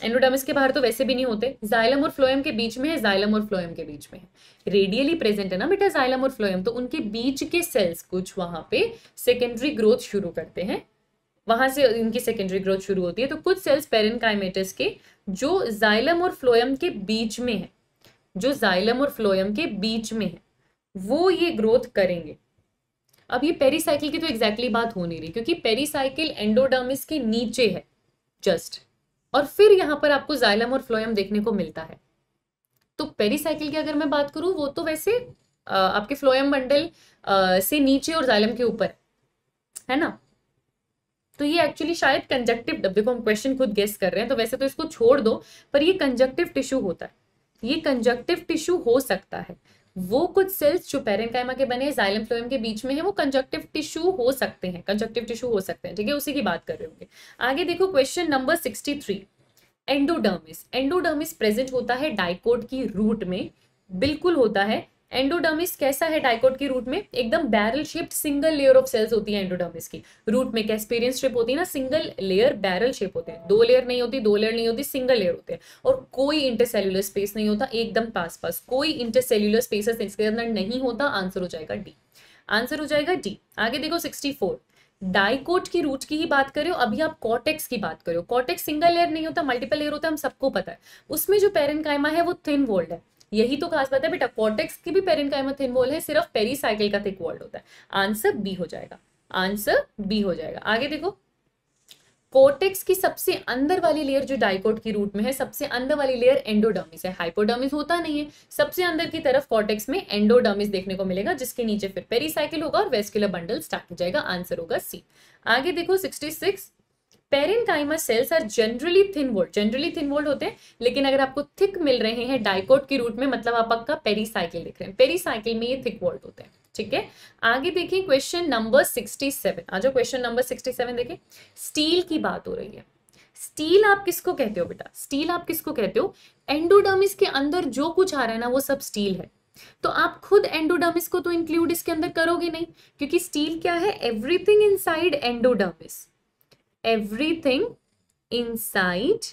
एंडोडर्मिस के बाहर तो वैसे भी नहीं होते जाइलम और फ्लोएम के बीच में है जाइलम और फ्लोएम के बीच में है रेडियली प्रेजेंट है ना बेटा जाइलम और फ्लोएम तो उनके बीच के सेल्स कुछ वहां पे सेकेंडरी ग्रोथ शुरू करते हैं वहां से इनकी सेकेंडरी ग्रोथ शुरू होती है तो कुछ सेल्स पेरेंकाइमेटस के जो जाइलम और फ्लोएम के बीच में है जो जाइलम और फ्लोयम के बीच में है वो ये ग्रोथ करेंगे अब ये पेरीसाइकिल की तो एग्जैक्टली exactly बात हो नहीं रही क्योंकि पेरीसाइकिल एंडोडर्मिस के नीचे है जस्ट और फिर यहाँ पर आपको जाइलम और फ्लोयम देखने को मिलता है तो पेरीसाइकिल की अगर मैं बात करूँ वो तो वैसे आपके फ्लोयम बंडल से नीचे और जाइलम के ऊपर है ना तो ये एक्चुअली शायद कंजक्टिव देखो हम क्वेश्चन खुद गेस कर रहे हैं तो वैसे तो इसको छोड़ दो पर ये कंजक्टिव टिश्यू होता है ये कंजक्टिव टिश्यू हो सकता है वो कुछ सेल्स जो पेरेंकाइमा के बने जाइलम फ्लोएम के बीच में है वो कंजक्टिव टिश्यू हो सकते हैं कंजक्टिव टिश्यू हो सकते हैं ठीक है उसी की बात कर रहे होंगे आगे देखो question number sixty three endodermis endodermis present होता है डाइकोड की रूट में बिल्कुल होता है एंडोडर्मिस कैसा है टाइकोट के रूट में एकदम barrel shaped single layer of cells होती है एंडोडर्मिस की रूट में कैस्पेरियन स्ट्रिप होती है ना सिंगल लेयर बैरल शेप होते हैं दो लेयर नहीं होती दो लेयर नहीं होती सिंगल लेयर होते हैं और कोई इंटरसेल्युलर स्पेस नहीं होता एकदम पास पास कोई इंटरसेल्युलर स्पेस इसके अंदर नहीं होता आंसर हो जाएगा डी आंसर हो जाएगा डी आगे देखो सिक्सटी फोर डाइकोट की रूट की ही बात करें अभी आप कॉटेक्स की बात करो कॉटेक्स सिंगल लेयर नहीं होता मल्टीपल लेयर होता है हम सबको पता है उसमें जो पेरेंकाइमा है वो थिन वोल्ड है यही तो खास बात है बेटा कॉर्टेक्स की भी पेरिनकाइमा थिन वॉल है सिर्फ पेरीसाइकिल का थिक वॉल्ड होता है आंसर बी हो जाएगा आंसर बी हो जाएगा आगे देखो कोटेक्स की सबसे अंदर वाली लेयर जो डाइकोट की रूट में है सबसे अंदर वाली लेयर एंडोडर्मिस है हाइपोडर्मिस होता नहीं है सबसे अंदर की तरफ कॉटेक्स में एंडोडर्मिस देखने को मिलेगा जिसके नीचे फिर पेरीसाइकिल होगा और वेस्कुलर बंडल स्टार्ट हो जाएगा आंसर होगा सी आगे देखो six parenchyma cells are generally thin walled generally thin walled होते हैं लेकिन अगर आपको थिक मिल रहे हैं डाइकोट के रूट में मतलब आप आपका पेरीसाइकिल दिख रहे हैं पेरीसाइकिल में ये थिक वोल्ड होते हैं ठीक है आगे देखिए क्वेश्चन नंबर सिक्सटी सेवन आ जाओ क्वेश्चन नंबर सिक्सटी सेवन देखिए स्टील की बात हो रही है स्टील आप किसको कहते हो बेटा स्टील आप किसको कहते हो एंडोडर्मिस के अंदर जो कुछ आ रहा है ना वो सब स्टील है तो आप खुद एंडोडर्मिस को तो इंक्लूड इसके अंदर करोगे नहीं क्योंकि स्टील क्या है everything inside endodermis everything inside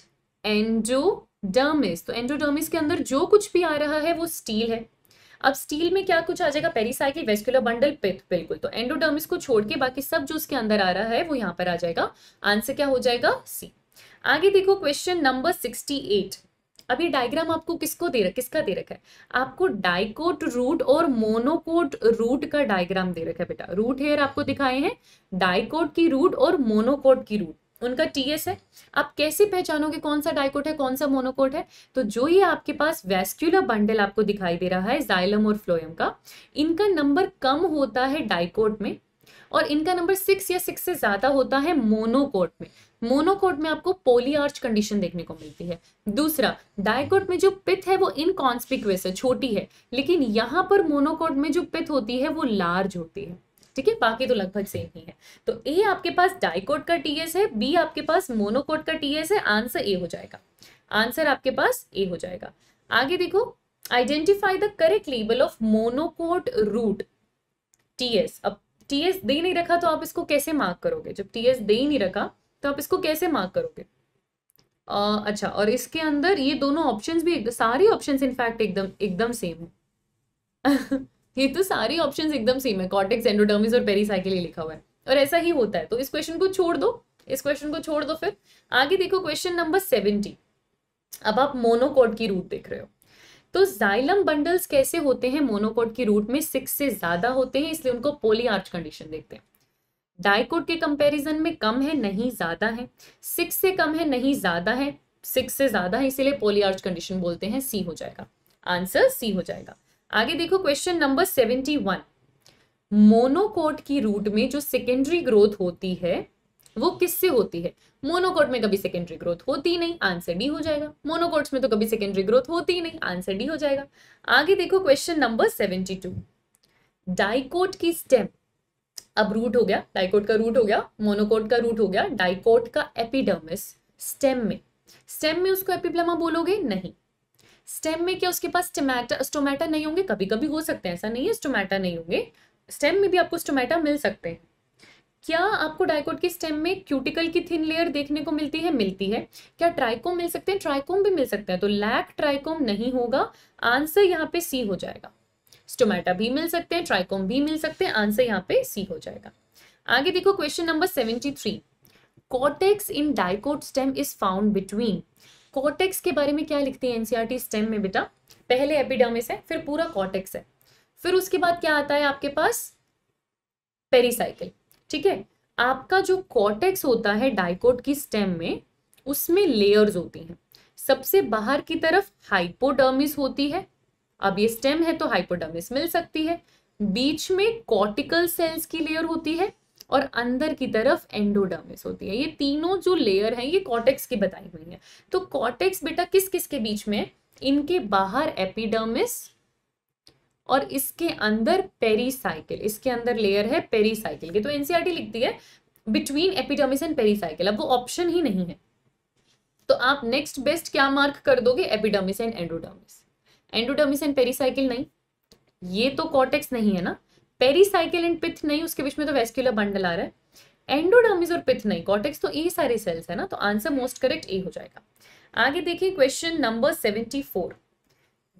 endodermis तो एंडोडर्मिस के अंदर जो कुछ भी आ रहा है वो स्टील है अब स्टील में क्या कुछ आ जाएगा पेरीसाइकिल वेस्कुलर बंडल पिथ बिल्कुल तो एंडोडर्मिस को छोड़ के बाकी सब जो उसके अंदर आ रहा है वो यहां पर आ जाएगा आंसर क्या हो जाएगा सी आगे देखो क्वेश्चन नंबर सिक्सटी एट अब ये डायग्राम आपको किसको दे रखा किसका दे रखा है आपको डाइकोट रूट और मोनोकोट रूट का डायग्राम दे रखा है बेटा रूट हेयर आपको दिखाए हैं डाइकोट की रूट और मोनोकोट की रूट उनका टीएस है आप कैसे पहचानोगे कौन सा डाइकोट है कौन सा मोनोकोट है तो जो ये आपके पास वेस्क्यूलर बंडल आपको दिखाई दे रहा है जाइलम और फ्लोयम का इनका नंबर कम होता है डाइकोट में और इनका नंबर सिक्स या सिक्स से ज़्यादा होता है मोनोकोट में मोनोकोट में आपको पोलियार्च कंडीशन देखने को मिलती है दूसरा डायकोट में जो पिथ है वो इनकॉन्स्पिक्वेस है छोटी है लेकिन यहाँ पर मोनोकोट में जो पिथ होती है वो लार्ज होती है ठीक है बाकी तो लगभग सेम ही है तो ए आपके पास डायकोट का टीएस है बी आपके पास मोनोकोट का टीएस है आंसर ए हो जाएगा आंसर आपके पास ए हो जाएगा आगे देखो identify the correct label of monocot root TS अब टीएस दे नहीं रखा तो आप इसको कैसे मार्क करोगे जब टीएस दे ही नहीं रखा तो आप इसको कैसे मार्क करोगे आ, अच्छा और इसके अंदर ये दोनों ऑप्शंस भी सारे ऑप्शंस इनफैक्ट एकदम एकदम सेम है ये तो सारी ऑप्शंस एकदम सेम है कॉर्टेक्स एंडोडर्मिस और पेरीसाइकिल ही लिखा हुआ है और ऐसा ही होता है तो इस क्वेश्चन को छोड़ दो इस क्वेश्चन को छोड़ दो फिर आगे देखो क्वेश्चन नंबर सेवेंटी अब आप मोनोकोट की रूट देख रहे हो तो जाइलम बंडल्स कैसे होते हैं मोनोकोट की रूट में सिक्स से ज्यादा होते हैं इसलिए उनको पोली आर्च कंडीशन देखते हैं डायकोट के कंपैरिजन में कम है नहीं ज़्यादा है सिक्स से कम है नहीं ज़्यादा है सिक्स से ज़्यादा है इसीलिए पोलियार्ज कंडीशन बोलते हैं सी हो जाएगा आंसर सी हो जाएगा आगे देखो question number seventy one monocot की रूट में जो सेकेंडरी ग्रोथ होती है वो किससे होती है मोनोकोट में कभी सेकेंडरी ग्रोथ होती नहीं आंसर डी हो जाएगा मोनोकोट्स में तो कभी सेकेंडरी ग्रोथ होती ही नहीं आंसर डी हो जाएगा आगे देखो question number seventy two dicot की स्टेम अब रूट हो गया डाइकोट का रूट हो गया मोनोकोट का रूट हो गया डाइकोट का एपिडर्मिस स्टेम में स्टेम में उसको एपिप्लेमा बोलोगे नहीं स्टेम में क्या उसके पास स्टोमेटा स्टोमेटा नहीं होंगे कभी कभी हो सकते हैं ऐसा नहीं है स्टोमेटा नहीं होंगे स्टेम में भी आपको स्टोमेटा मिल सकते हैं क्या आपको डाइकोट के स्टेम में क्यूटिकल की थिन लेयर देखने को मिलती है मिलती है क्या ट्राइकोम मिल सकते हैं ट्राइकोम भी मिल सकते हैं तो लैक ट्राइकोम नहीं होगा आंसर यहाँ पे सी हो जाएगा स्टोमेटा भी मिल सकते हैं ट्राइकोम भी मिल सकते हैं आंसर यहाँ पे सी हो जाएगा आगे देखो question number seventy three cortex in dicot stem is found between cortex के बारे में क्या लिखते हैं एनसीआरटी स्टेम e में बेटा पहले एपिडामिस है फिर पूरा कॉटेक्स है फिर उसके बाद क्या आता है आपके पास पेरीसाइकिल ठीक है आपका जो कॉटेक्स होता है डाइकोट की स्टेम में उसमें लेयर्स होती हैं सबसे बाहर की तरफ हाइपोडर्मिस होती है अब ये स्टेम है तो हाइपोडर्मिस मिल सकती है बीच में कॉर्टिकल सेल्स की लेयर होती है और अंदर की तरफ एंडोडर्मिस होती है ये तीनों जो लेयर हैं ये कॉटेक्स की बताई हुई है तो कॉटेक्स बेटा किस किस के बीच में इनके बाहर एपिडर्मिस और इसके अंदर पेरीसाइकिल इसके अंदर लेयर है पेरीसाइकिल की तो एनसीईआरटी e लिखती है बिटवीन एपिडर्मिस एंड पेरीसाइकिल अब वो ऑप्शन ही नहीं है तो आप नेक्स्ट बेस्ट क्या मार्क कर दोगे epidermis and endodermis endodermis and pericycle नहीं ये तो कॉटेक्स नहीं है ना पेरीसाइकिल एंड पिथ नहीं उसके बीच में तो वेस्क्यूलर बंडल आ रहा है एंडोडर्मिस और पिथ नहीं कॉटेक्स तो ए सारे सेल्स है ना तो आंसर मोस्ट करेक्ट ए हो जाएगा आगे देखिए question number seventy four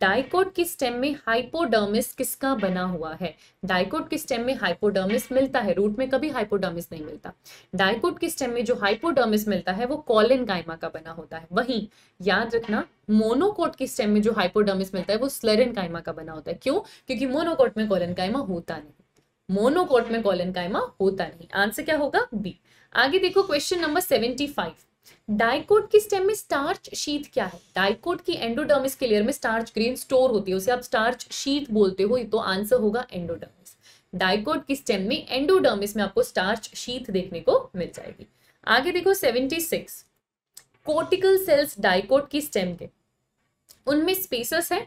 dicot की स्टेम में हाइपोडर्मिस किसका बना हुआ है डाइकोट की स्टेम में हाइपोडर्मिस मिलता है रूट में कभी हाइपोडर्मिस नहीं मिलता डाइकोट की स्टेम में जो हाइपोडर्मिस मिलता है वो कॉलिन गाइमा का बना होता है वहीं याद रखना मोनोकोट की स्टेम में जो हाइपोडर्मिस मिलता है वो स्लरिन गाइमा का बना होता है क्यों क्योंकि मोनोकोट में कॉलिन गाइमा होता नहीं मोनोकोट में कॉलिन गाइमा होता नहीं आंसर क्या होगा बी आगे देखो question number seventy five dicot की स्टेम में स्टार्च शीत क्या है डाइकोट की एंडोडर्मिस के लेयर में स्टार्च ग्रेन स्टोर होती है उसे आप स्टार्च शीत बोलते हो तो आंसर होगा एंडोडर्मिस डाइकोट की स्टेम में एंडोडर्मिस में आपको स्टार्च शीत देखने को मिल जाएगी आगे देखो seventy six cortical cells dicot की स्टेम के उनमें स्पेसस है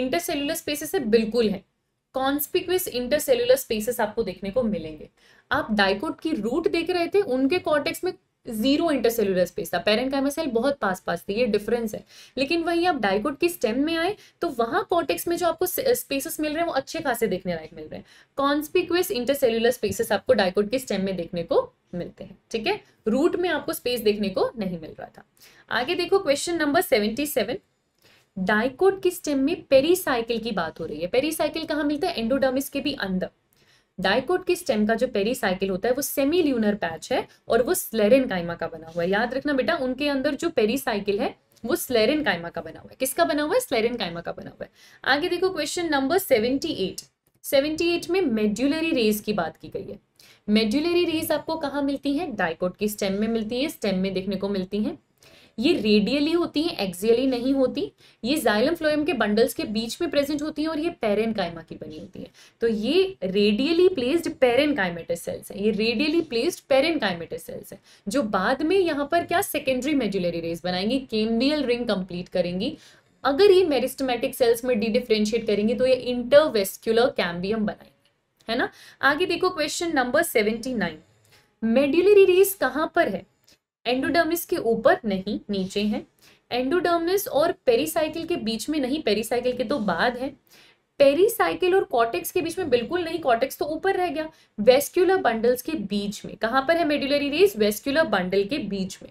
इंटरसेल्युलर स्पेसेस है बिल्कुल है कॉन्स्पिक्यूस इंटरसेल्युलर स्पेसेस आपको देखने को मिलेंगे आप डाइकोट की रूट देख रहे थे उनके कॉर्टेक्स में जीरो इंटरसेलुलर स्पेस था पेरेन्काइमा सेल बहुत पास पास थी ये डिफरेंस है लेकिन वहीं आप डाइकोट की स्टेम में आए तो वहां कॉटेक्स में जो आपको स्पेसेस मिल रहे हैं वो अच्छे खासे देखने लायक मिल रहे हैं कॉन्स्पिक्यूस इंटरसेलुलर स्पेसेस आपको डाइकोट के स्टेम में देखने को मिलते हैं ठीक है रूट में आपको स्पेस देखने को नहीं मिल रहा था आगे देखो question number seventy seven dicot की स्टेम में पेरीसाइकिल की बात हो रही है पेरीसाइकिल कहाँ मिलता है एंडोडर्मिस के भी अंदर डायकोट के स्टेम का जो पेरीसाइकिल होता है वो सेमी ल्यूनर पैच है और वो स्लेरिन कायमा का बना हुआ है याद रखना बेटा उनके अंदर जो पेरीसाइकिल है वो स्लेरिन कायमा का बना हुआ है किसका बना हुआ है स्लेरिन कायमा का बना हुआ है आगे देखो question number seventy eight seventy eight में मेड्यूलरी रेज की बात की गई है मेड्यूलरी रेज आपको कहाँ मिलती है डायकोट की स्टेम में मिलती है स्टेम में देखने को मिलती है ये रेडियली होती हैं एक्सियली नहीं होती ये जाइलम फ्लोएम के बंडल्स के बीच में प्रेजेंट होती हैं और ये पेरेन कायमा की बनी होती है तो ये रेडियली प्लेस्ड पेरेन सेल्स हैं ये रेडियली प्लेस्ड पेरेन सेल्स हैं जो बाद में यहाँ पर क्या सेकेंडरी मेजुलरी रेस बनाएंगी केम्बियल रिंग कंप्लीट करेंगी अगर ये मेरिस्टमेटिक सेल्स में डिडिफ्रेंशिएट करेंगे तो ये इंटरवेस्क्यूलर कैम्बियम बनाएंगे है ना आगे देखो question number seventy nine medullary rays कहाँ पर है एंडोडर्मिस के ऊपर नहीं नीचे है एंडोडर्मिस और पेरीसाइकिल के बीच में नहीं पेरीसाइकिल के तो बाद है पेरीसाइकिल और कॉटेक्स के बीच में बिल्कुल नहीं कॉटेक्स तो ऊपर रह गया वेस्क्यूलर बंडल्स के बीच में कहां पर है मेडुलरी रेस वेस्क्यूलर बंडल के बीच में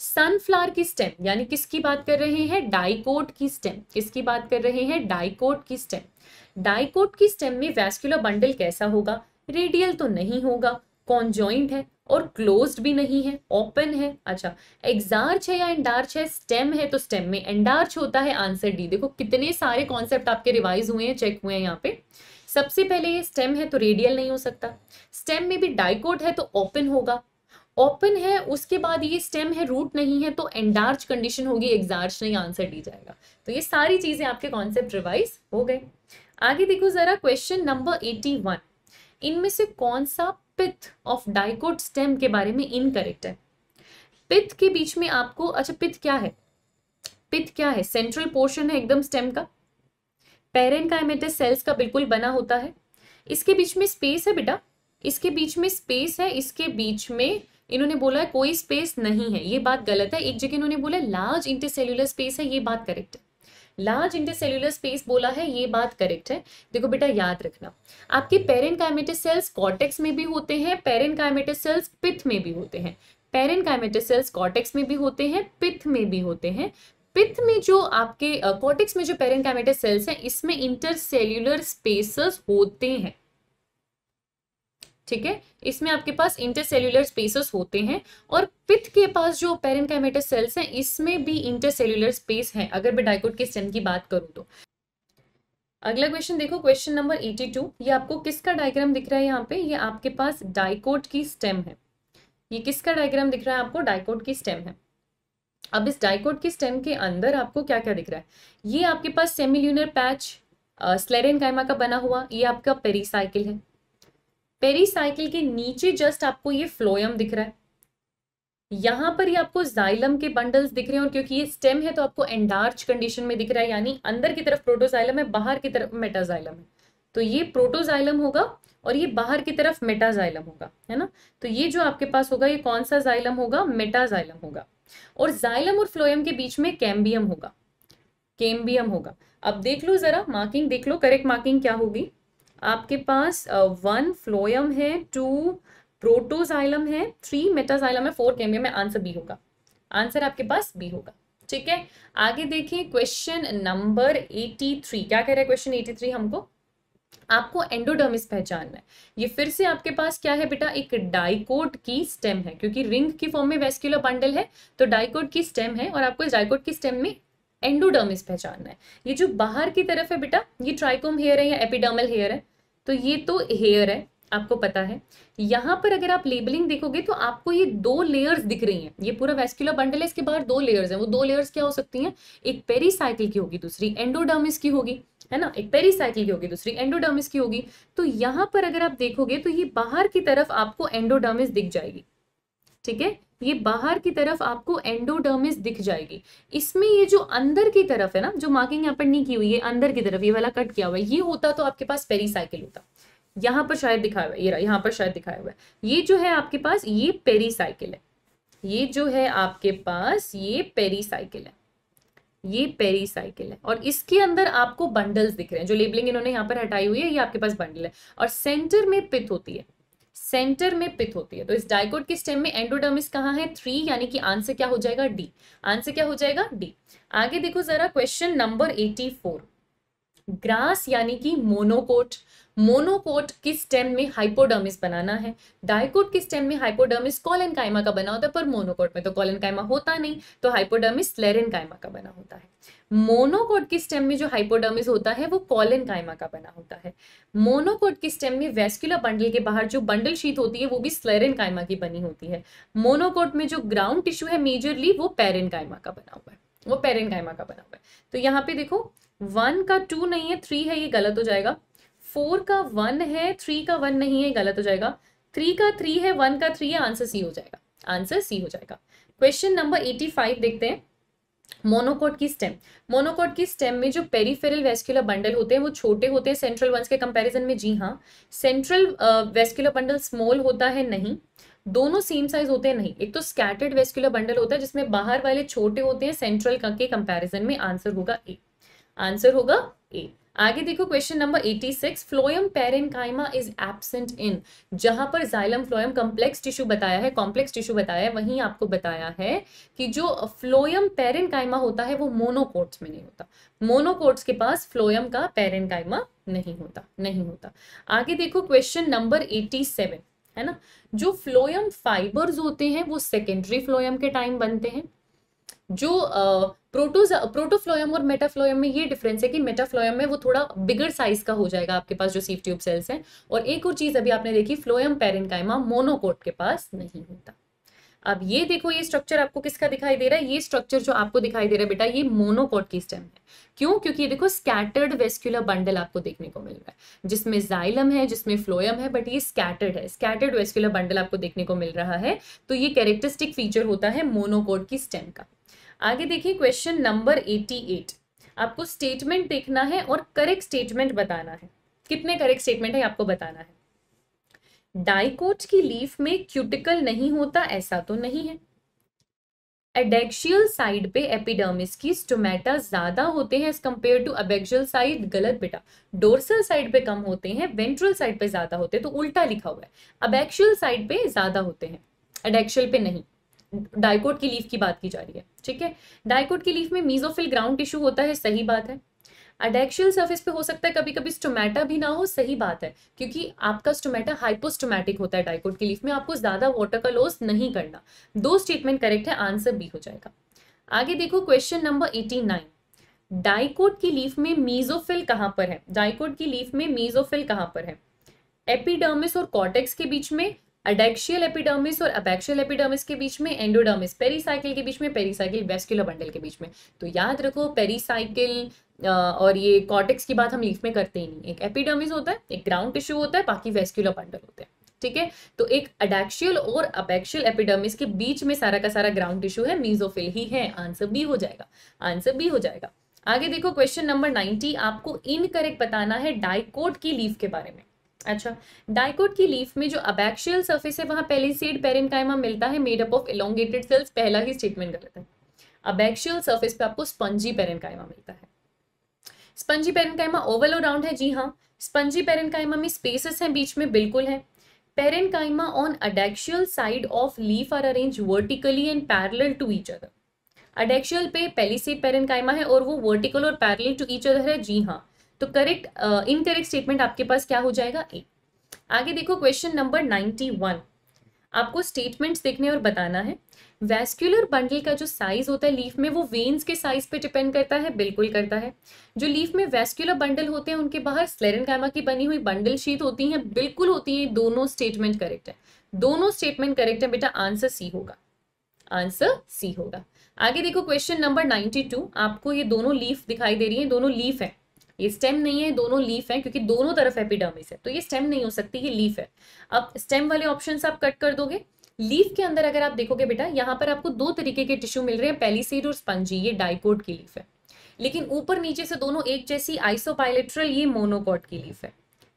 सनफ्लावर की स्टेम यानी किसकी बात कर रहे हैं डाइकोट की स्टेम किसकी बात कर रहे हैं डाइकोट की स्टेम डाइकोट की स्टेम में वेस्क्यूलर बंडल कैसा होगा रेडियल तो नहीं होगा कॉन्जॉइंट है और क्लोज्ड भी नहीं है ओपन है अच्छा एग्जार्च है या एंडार्च है स्टेम है तो स्टेम में एंडार्च होता है आंसर डी देखो कितने सारे कॉन्सेप्ट आपके रिवाइज हुए हैं चेक हुए हैं यहाँ पे सबसे पहले ये स्टेम है तो रेडियल नहीं हो सकता स्टेम में भी डाइकोट है तो ओपन होगा ओपन है उसके बाद ये स्टेम है रूट नहीं है तो एंडार्च कंडीशन होगी एग्जार्च नहीं आंसर डी जाएगा तो ये सारी चीजें आपके कॉन्सेप्ट रिवाइज हो गए आगे देखो जरा क्वेश्चन नंबर एटी वन इनमें से कौन सा पिथ ऑफ डाइकोट स्टेम के बारे में इनकरेक्ट है पिथ के बीच में आपको अच्छा पिथ क्या है पिथ क्या है सेंट्रल पोर्शन है एकदम स्टेम का पेरेन का एमेटस सेल्स का बिल्कुल बना होता है इसके बीच में स्पेस है बेटा इसके बीच में स्पेस है इसके बीच में इन्होंने बोला है कोई स्पेस नहीं है ये बात गलत है एक जगह इन्होंने बोला लार्ज इंटरसेल्युलर स्पेस है ये बात करेक्ट है लार्ज इंटरसेल्यूलर स्पेस बोला है ये बात करेक्ट है देखो बेटा याद रखना आपके पेरेन सेल्स कॉटेक्स में भी होते हैं पेरेन सेल्स पिथ में भी होते हैं पेरेन सेल्स कॉटेक्स में भी होते हैं पिथ में भी होते हैं पिथ में जो आपके कॉटेक्स में जो पेरेन सेल्स हैं इसमें इंटरसेल्यूलर स्पेसेस होते हैं ठीक है इसमें आपके पास इंटरसेल्युलर स्पेसेस होते हैं और पिथ के पास जो पेरेंकाइमेटस सेल्स हैं इसमें भी इंटरसेल्युलर स्पेस है अगर मैं डायकोट के स्टेम की बात करूँ तो अगला क्वेश्चन देखो क्वेश्चन नंबर एटी टू ये आपको किसका डायग्राम दिख रहा है यहाँ पे ये आपके पास डायकोट की स्टेम है ये किसका डायग्राम दिख रहा है आपको डायकोट की स्टेम है अब इस डाइकोट की स्टेम के अंदर आपको क्या क्या दिख रहा है ये आपके पास सेमिल्यूनर पैच स्लेरेन कायमा का बना हुआ ये आपका पेरीसाइकिल है पेरीसाइकिल के नीचे जस्ट आपको ये फ्लोयम दिख रहा है यहां पर ही आपको जाइलम के बंडल्स दिख रहे हैं और क्योंकि ये स्टेम है तो आपको एंडार्च कंडीशन में दिख रहा है यानी अंदर की तरफ प्रोटोजाइलम है बाहर की तरफ मेटाजाइलम है तो ये प्रोटोजाइलम होगा और ये बाहर की तरफ मेटाजाइलम होगा है ना तो ये जो आपके पास होगा ये कौन सा जाइलम होगा मेटाजाइलम होगा और जाइलम और फ्लोयम के बीच में कैम्बियम होगा केम्बियम होगा अब देख लो जरा मार्किंग देख लो करेक्ट मार्किंग क्या होगी आपके पास वन फ्लोयम है टू प्रोटोजाइलम है थ्री मेटाजाइलम है फोर कैमियम है आंसर बी होगा आंसर आपके पास बी होगा ठीक है आगे देखिए क्वेश्चन नंबर एटी थ्री क्या कह रहा है क्वेश्चन एटी थ्री हमको आपको एंडोडर्मिस पहचानना है ये फिर से आपके पास क्या है बेटा एक डाइकोट की स्टेम है क्योंकि रिंग की फॉर्म में वेस्क्यूलर बंडल है तो डाइकोट की स्टेम है और आपको इस डाइकोट की स्टेम में एंडोडर्मिस पहचानना है ये जो बाहर की तरफ है बेटा ये ट्राइकोम हेयर है या एपिडर्मल हेयर है तो ये तो हेयर है आपको पता है यहाँ पर अगर आप लेबलिंग देखोगे तो आपको ये दो लेयर्स दिख रही हैं ये पूरा वेस्क्यूलर बंडल है इसके बाहर दो लेयर्स हैं वो दो लेयर्स क्या हो सकती हैं एक पेरीसाइकिल की होगी दूसरी एंडोडर्मिस की होगी है ना एक पेरीसाइकिल की होगी दूसरी एंडोडर्मिस की होगी तो यहाँ पर अगर आप देखोगे तो ये बाहर की तरफ आपको एंडोडर्मिस दिख जाएगी ठीक है ये बाहर की तरफ आपको एंडोडर्मिस दिख जाएगी इसमें ये जो अंदर की तरफ है ना जो मार्किंग यहाँ पर नहीं की हुई है अंदर की तरफ ये वाला कट किया हुआ है ये होता तो आपके पास पेरीसाइकिल होता यहाँ पर शायद दिखाया हुआ है ये यहाँ पर शायद दिखाया हुआ है ये जो है आपके पास ये पेरीसाइकिल है ये जो है आपके पास ये पेरीसाइकिल है ये पेरीसाइकिल है और इसके अंदर आपको बंडल्स दिख रहे हैं जो लेबलिंग इन्होंने यहाँ पर हटाई हुई है ये आपके पास बंडल है और सेंटर में पित होती है सेंटर में पिथ होती है तो इस डायकोट के स्टेम में एंडोडर्मिस कहाँ है थ्री यानी कि आंसर क्या हो जाएगा डी आंसर क्या हो जाएगा डी आगे देखो जरा question number eighty four grass यानी कि मोनोकोट मोनोकोट किस स्टेम में हाइपोडर्मिस बनाना है डायकोट किस स्टेम में हाइपोडर्मिस कॉलन कायमा का बना होता है पर मोनोकोट में तो कॉलन कायमा होता नहीं तो हाइपोडर्मिस लेरन कायमा का बना होता है मोनोकोट की स्टेम में जो हाइपोडर्मिस होता है वो कॉलन कायमा का बना होता है मोनोकोट किस स्टेम में वेस्कुलर बंडल के बाहर जो बंडल शीत होती है वो भी स्लेरन कायमा की बनी होती है मोनोकोट में जो ग्राउंड टिश्यू है मेजरली वो पेरन कायमा का बना हुआ है वो पेरन कायमा का बना हुआ है तो यहाँ पे देखो वन का टू नहीं है थ्री है ये गलत हो जाएगा फोर का वन है थ्री का वन नहीं है गलत हो जाएगा थ्री का थ्री है वन का थ्री है आंसर सी हो जाएगा आंसर सी हो जाएगा क्वेश्चन नंबर एटी फाइव देखते हैं मोनोकोट की स्टेम मोनोकोट की स्टेम में जो पेरीफेरल वेस्क्यूलर बंडल होते हैं वो छोटे होते हैं सेंट्रल वंस के कंपैरिजन में जी हाँ सेंट्रल वेस्क्यूलर बंडल स्मॉल होता है नहीं दोनों सेम साइज होते हैं नहीं एक तो स्कैटर्ड वेस्क्यूलर बंडल होता है जिसमें बाहर वाले छोटे होते हैं सेंट्रल के कंपेरिजन में आंसर होगा ए आंसर होगा ए आगे देखो question number 86 phloem parenchyma is absent in जहां पर जाइलम फ्लोयम कॉम्प्लेक्स टिश्यू बताया है कॉम्प्लेक्स टिश्यू बताया है वहीं आपको बताया है कि जो फ्लोयम पेरेनकाइमा होता है वो मोनोकोट्स में नहीं होता मोनोकोट्स के पास फ्लोयम का पेरेन्काइमा नहीं होता नहीं होता आगे देखो क्वेश्चन नंबर एटी है ना जो फ्लोयम फाइबर्स होते हैं वो सेकेंडरी फ्लोयम के टाइम बनते हैं जो प्रोटोज प्रोटोफ्लोयम और मेटाफ्लोयम में ये डिफरेंस है कि मेटाफ्लोयम में वो थोड़ा बिगर साइज का हो जाएगा आपके पास जो सीफ ट्यूब सेल्स हैं और एक और चीज़ अभी आपने देखी फ्लोयम पेरिनकाइमा मोनोकोट के पास नहीं होता अब ये देखो ये स्ट्रक्चर आपको किसका दिखाई दे रहा है ये स्ट्रक्चर जो आपको दिखाई दे रहा है बेटा ये मोनोकोट की स्टेम है क्यों क्योंकि ये देखो स्कैटर्ड वेस्क्यूलर बंडल आपको देखने को मिल रहा है जिसमें जाइलम है जिसमें फ्लोयम है बट ये स्कैटर्ड है स्कैटर्ड वेस्क्यूलर बंडल आपको देखने को मिल रहा है तो ये कैरेक्टरिस्टिक फीचर होता है मोनोकोट की स्टेम का आगे देखिए क्वेश्चन नंबर एटी एट आपको स्टेटमेंट देखना है और करेक्ट स्टेटमेंट बताना है कितने करेक्ट स्टेटमेंट है आपको बताना है डाइकोट की लीफ में क्यूटिकल नहीं होता ऐसा तो नहीं है एडेक्शियल साइड पे एपिडर्मिस की स्टोमेटा ज्यादा होते हैं as compared to abaxial side गलत बेटा डोर्सल साइड पे कम होते हैं वेंट्रल साइड पे ज्यादा होते हैं तो उल्टा लिखा हुआ है अबेक्शियल साइड पे ज्यादा होते हैं एडेक्शियल पे नहीं डायकोट की लीफ की बात की जा रही है ठीक है डायकोट की लीफ में मीजोफिल ग्राउंड टिश्यू होता है सही बात है एडेक्शियल सर्फिस पे हो सकता है कभी कभी स्टोमेटा भी ना हो सही बात है क्योंकि आपका स्टोमेटा हाइपोस्टोमेटिक होता है डायकोट की लीफ में आपको ज़्यादा वाटर का लॉस नहीं करना दो स्टेटमेंट करेक्ट है आंसर भी हो जाएगा आगे देखो question number eighty nine dicot की लीफ में मीजोफिल कहां पर है डाइकोट की लीफ में मीजोफिल कहां पर है एपिडर्मिस और कॉटेक्स के बीच में अडेक्शियल एपिडर्मिस और अपैक्शियल एपिडर्मिस के बीच में एंडोडर्मिस पेरीसाइकिल के बीच में पेरीसाइकिल वेस्क्यूलर बंडल के बीच में तो याद रखो पेरीसाइकिल और ये कॉटेक्स की बात हम लीफ में करते ही नहीं एक एपिडर्मिस होता है एक ग्राउंड टिश्यू होता है बाकी वेस्क्यूलर बंडल होते हैं ठीक है तो एक अडेक्शियल और अपेक्शियल एपिडर्मिस के बीच में सारा का सारा ग्राउंड टिश्यू है मीजोफिल ही है आंसर बी हो जाएगा आंसर बी हो जाएगा आगे देखो क्वेश्चन नंबर नाइनटी आपको इनकरेक्ट बताना है डाइकोट की लीफ के बारे में अच्छा डाइकोट की लीफ में जो अबैक्शियल सर्फेस है वहाँ पहले सीड पेरेंकाइमा मिलता है मेडअप ऑफ एलोंगेटेड सेल्स पहला ही स्टेटमेंट गलत है अबैक्शियल सर्फेस पे आपको स्पंजी पेरेंकाइमा मिलता है स्पंजी पेरेंकाइमा ओवल और राउंड है जी हाँ स्पंजी पेरेंकाइमा में स्पेसेस हैं बीच में बिल्कुल है parenchyma on adaxial side of leaf are arrange vertically and parallel to each other adaxial पे पेलिसेड पेरेंकाइमा है और वो वर्टिकल और पैरल टू ईच अदर है जी हाँ तो करेक्ट इनकरेक्ट स्टेटमेंट आपके पास क्या हो जाएगा ए आगे देखो क्वेश्चन नंबर नाइन्टी वन आपको स्टेटमेंट्स देखने और बताना है वैस्क्यूलर बंडल का जो साइज होता है लीफ में वो वेन्स के साइज पे डिपेंड करता है बिल्कुल करता है जो लीफ में वैस्क्यूलर बंडल होते हैं उनके बाहर स्लेरन कैमा की बनी हुई बंडल शीत होती हैं बिल्कुल होती हैं दोनों स्टेटमेंट करेक्ट है दोनों स्टेटमेंट करेक्ट है बेटा आंसर सी होगा आंसर सी होगा आगे देखो क्वेश्चन नंबर नाइन्टी टू आपको ये दोनों लीफ दिखाई दे रही है दोनों लीफ है ये स्टेम नहीं है दोनों लीफ है क्योंकि दोनों तरफ एपिडर्मिस है तो ये स्टेम नहीं हो सकती ये लीफ है अब स्टेम वाले ऑप्शन आप कट कर दोगे लीफ के अंदर अगर आप देखोगे बेटा यहाँ पर आपको दो तरीके के टिश्यू मिल रहे हैं पेलीसीड और स्पंजी ये डाइकोड की लीफ है लेकिन ऊपर नीचे से दोनों एक जैसी आइसोपाइलेट्रल ये मोनोकॉट की लीफ है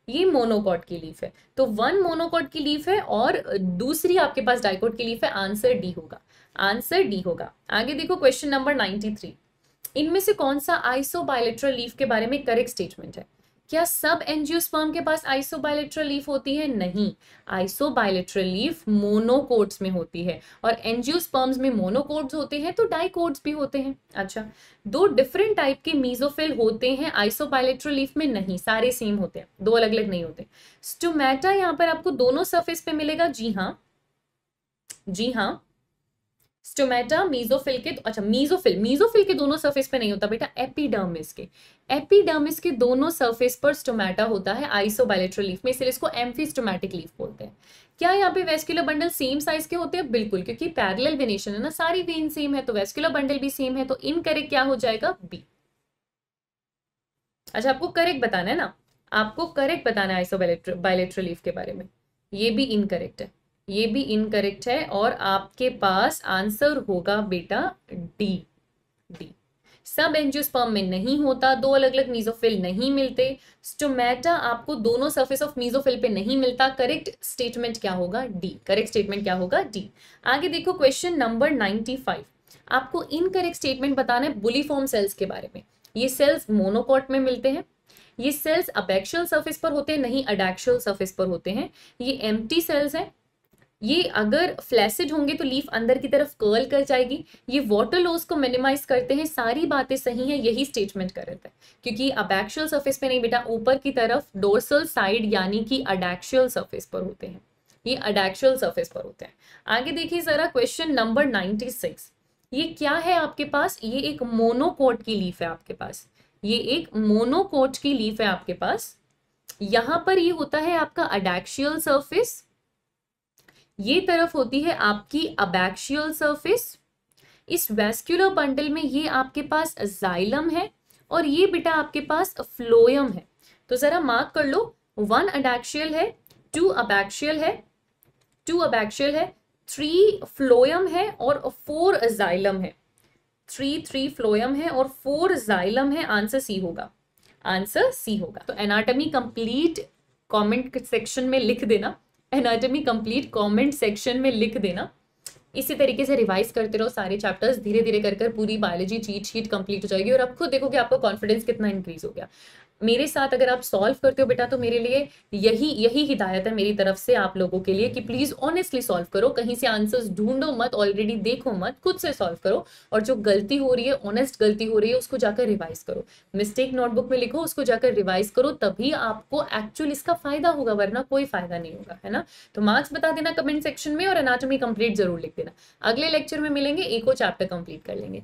ये मोनोकॉट की लीफ है तो वन मोनोकॉट की लीफ है और दूसरी आपके पास डाइकोट की लीफ है आंसर डी होगा आंसर डी होगा आगे देखो क्वेश्चन नंबर नाइन्टी थ्री इनमें से कौन सा आइसोबायोलेट्रल लीफ के बारे में करेक्ट स्टेटमेंट है क्या सब एनजियोस्पर्म के पास आइसोबायोलेट्रल लीफ होती है नहीं आइसोबायोलेट्रल लीफ मोनोकोट्स में होती है और एनजियोस्पर्म्स में मोनोकोट्स होते हैं तो डाइकोट्स भी होते हैं अच्छा दो डिफरेंट टाइप के मीजोफिल होते हैं आइसोबायोलेट्रल लीफ में नहीं सारे सेम होते हैं दो अलग अलग नहीं होते स्टोमेटा यहाँ पर आपको दोनों सर्फेस पे मिलेगा जी हाँ जी हाँ स्टोमेटा मीजोफिल के अच्छा मीजोफिल मीजोफिल के दोनों सरफेस पे नहीं होता बेटा एपिडर्मिस के एपिडर्मिस के दोनों सरफेस पर स्टोमेटा होता है आइसोबायोलेट्रल लीफ में इसलिए इसको एम्फीस्टोमैटिक लीफ बोलते हैं क्या यहाँ पे वेस्कुलर बंडल सेम साइज के होते हैं बिल्कुल क्योंकि पैरेलल वेनेशन है ना सारी वेन सेम है तो वेस्कुलर बंडल भी सेम है तो करेक्ट क्या हो जाएगा बी अच्छा आपको करेक्ट बताना है ना आपको करेक्ट बताना है आइसो बायोलेट्रल लीफ के बारे में ये भी इनकरेक्ट है ये भी इनकरेक्ट है और आपके पास आंसर होगा बेटा डी डी सब एंजियोस्पर्म में नहीं होता दो अलग अलग मीजोफिल नहीं मिलते स्टोमेटा आपको दोनों सरफेस ऑफ मीजोफिल पे नहीं मिलता करेक्ट स्टेटमेंट क्या होगा डी करेक्ट स्टेटमेंट क्या होगा डी आगे देखो क्वेश्चन नंबर नाइन्टी फाइव आपको इनकरेक्ट स्टेटमेंट बताना है बुलीफॉर्म सेल्स के बारे में ये सेल्स मोनोकॉट में मिलते हैं ये सेल्स अपेक्शुअल सर्फेस पर होते हैं नहीं अडेक्शुअल सर्फेस पर होते हैं ये एम्प्टी सेल्स हैं ये अगर फ्लैसिड होंगे तो लीफ अंदर की तरफ कर्ल कर जाएगी ये वाटर लॉस को मिनिमाइज करते हैं सारी बातें सही हैं यही स्टेटमेंट कर रहे है क्योंकि अबैक्शुअल सर्फेस पे नहीं बेटा ऊपर की तरफ डोर्सल साइड यानी कि अडैक्शुअल सर्फेस पर होते हैं ये अडैक्शुअल सर्फेस पर होते हैं आगे देखिए जरा क्वेश्चन नंबर नाइन्टी सिक्स ये क्या है आपके पास ये एक मोनोकोट की लीफ है आपके पास ये एक मोनोकोट की लीफ है आपके पास यहाँ पर ये होता है आपका अडेक्शियल सर्फिस ये तरफ होती है आपकी अबैक्शियल सर्फिस इस वेस्क्यूलर बंडल में ये आपके पास जाइलम है और ये बेटा आपके पास फ्लोयम है तो ज़रा मार्क कर लो वन अडैक्शियल है टू अबैक्शियल है टू अबैक्शियल है थ्री फ्लोयम है और फोर जाइलम है थ्री थ्री फ्लोयम है और फोर जाइलम है आंसर सी होगा आंसर सी होगा तो एनाटॉमी कंप्लीट कमेंट सेक्शन में लिख देना एनाटमी कंप्लीट कमेंट सेक्शन में लिख देना इसी तरीके से रिवाइज करते रहो सारे चैप्टर्स धीरे धीरे कर कर पूरी बायोलॉजी चीट शीट कंप्लीट हो जाएगी और आप खुद देखो कि आपका कॉन्फिडेंस कितना इंक्रीज हो गया मेरे साथ अगर आप सॉल्व करते हो बेटा तो मेरे लिए यही यही हिदायत है मेरी तरफ से आप लोगों के लिए कि प्लीज़ ऑनेस्टली सॉल्व करो कहीं से आंसर्स ढूंढो मत ऑलरेडी देखो मत खुद से सॉल्व करो और जो गलती हो रही है ऑनेस्ट गलती हो रही है उसको जाकर रिवाइज करो मिस्टेक नोटबुक में लिखो उसको जाकर रिवाइज करो तभी आपको एक्चुअल इसका फायदा होगा वरना कोई फायदा नहीं होगा है ना तो मार्क्स बता देना कमेंट सेक्शन में और अनाटमी कंप्लीट जरूर लिख देना अगले लेक्चर में मिलेंगे एक और चैप्टर कंप्लीट कर लेंगे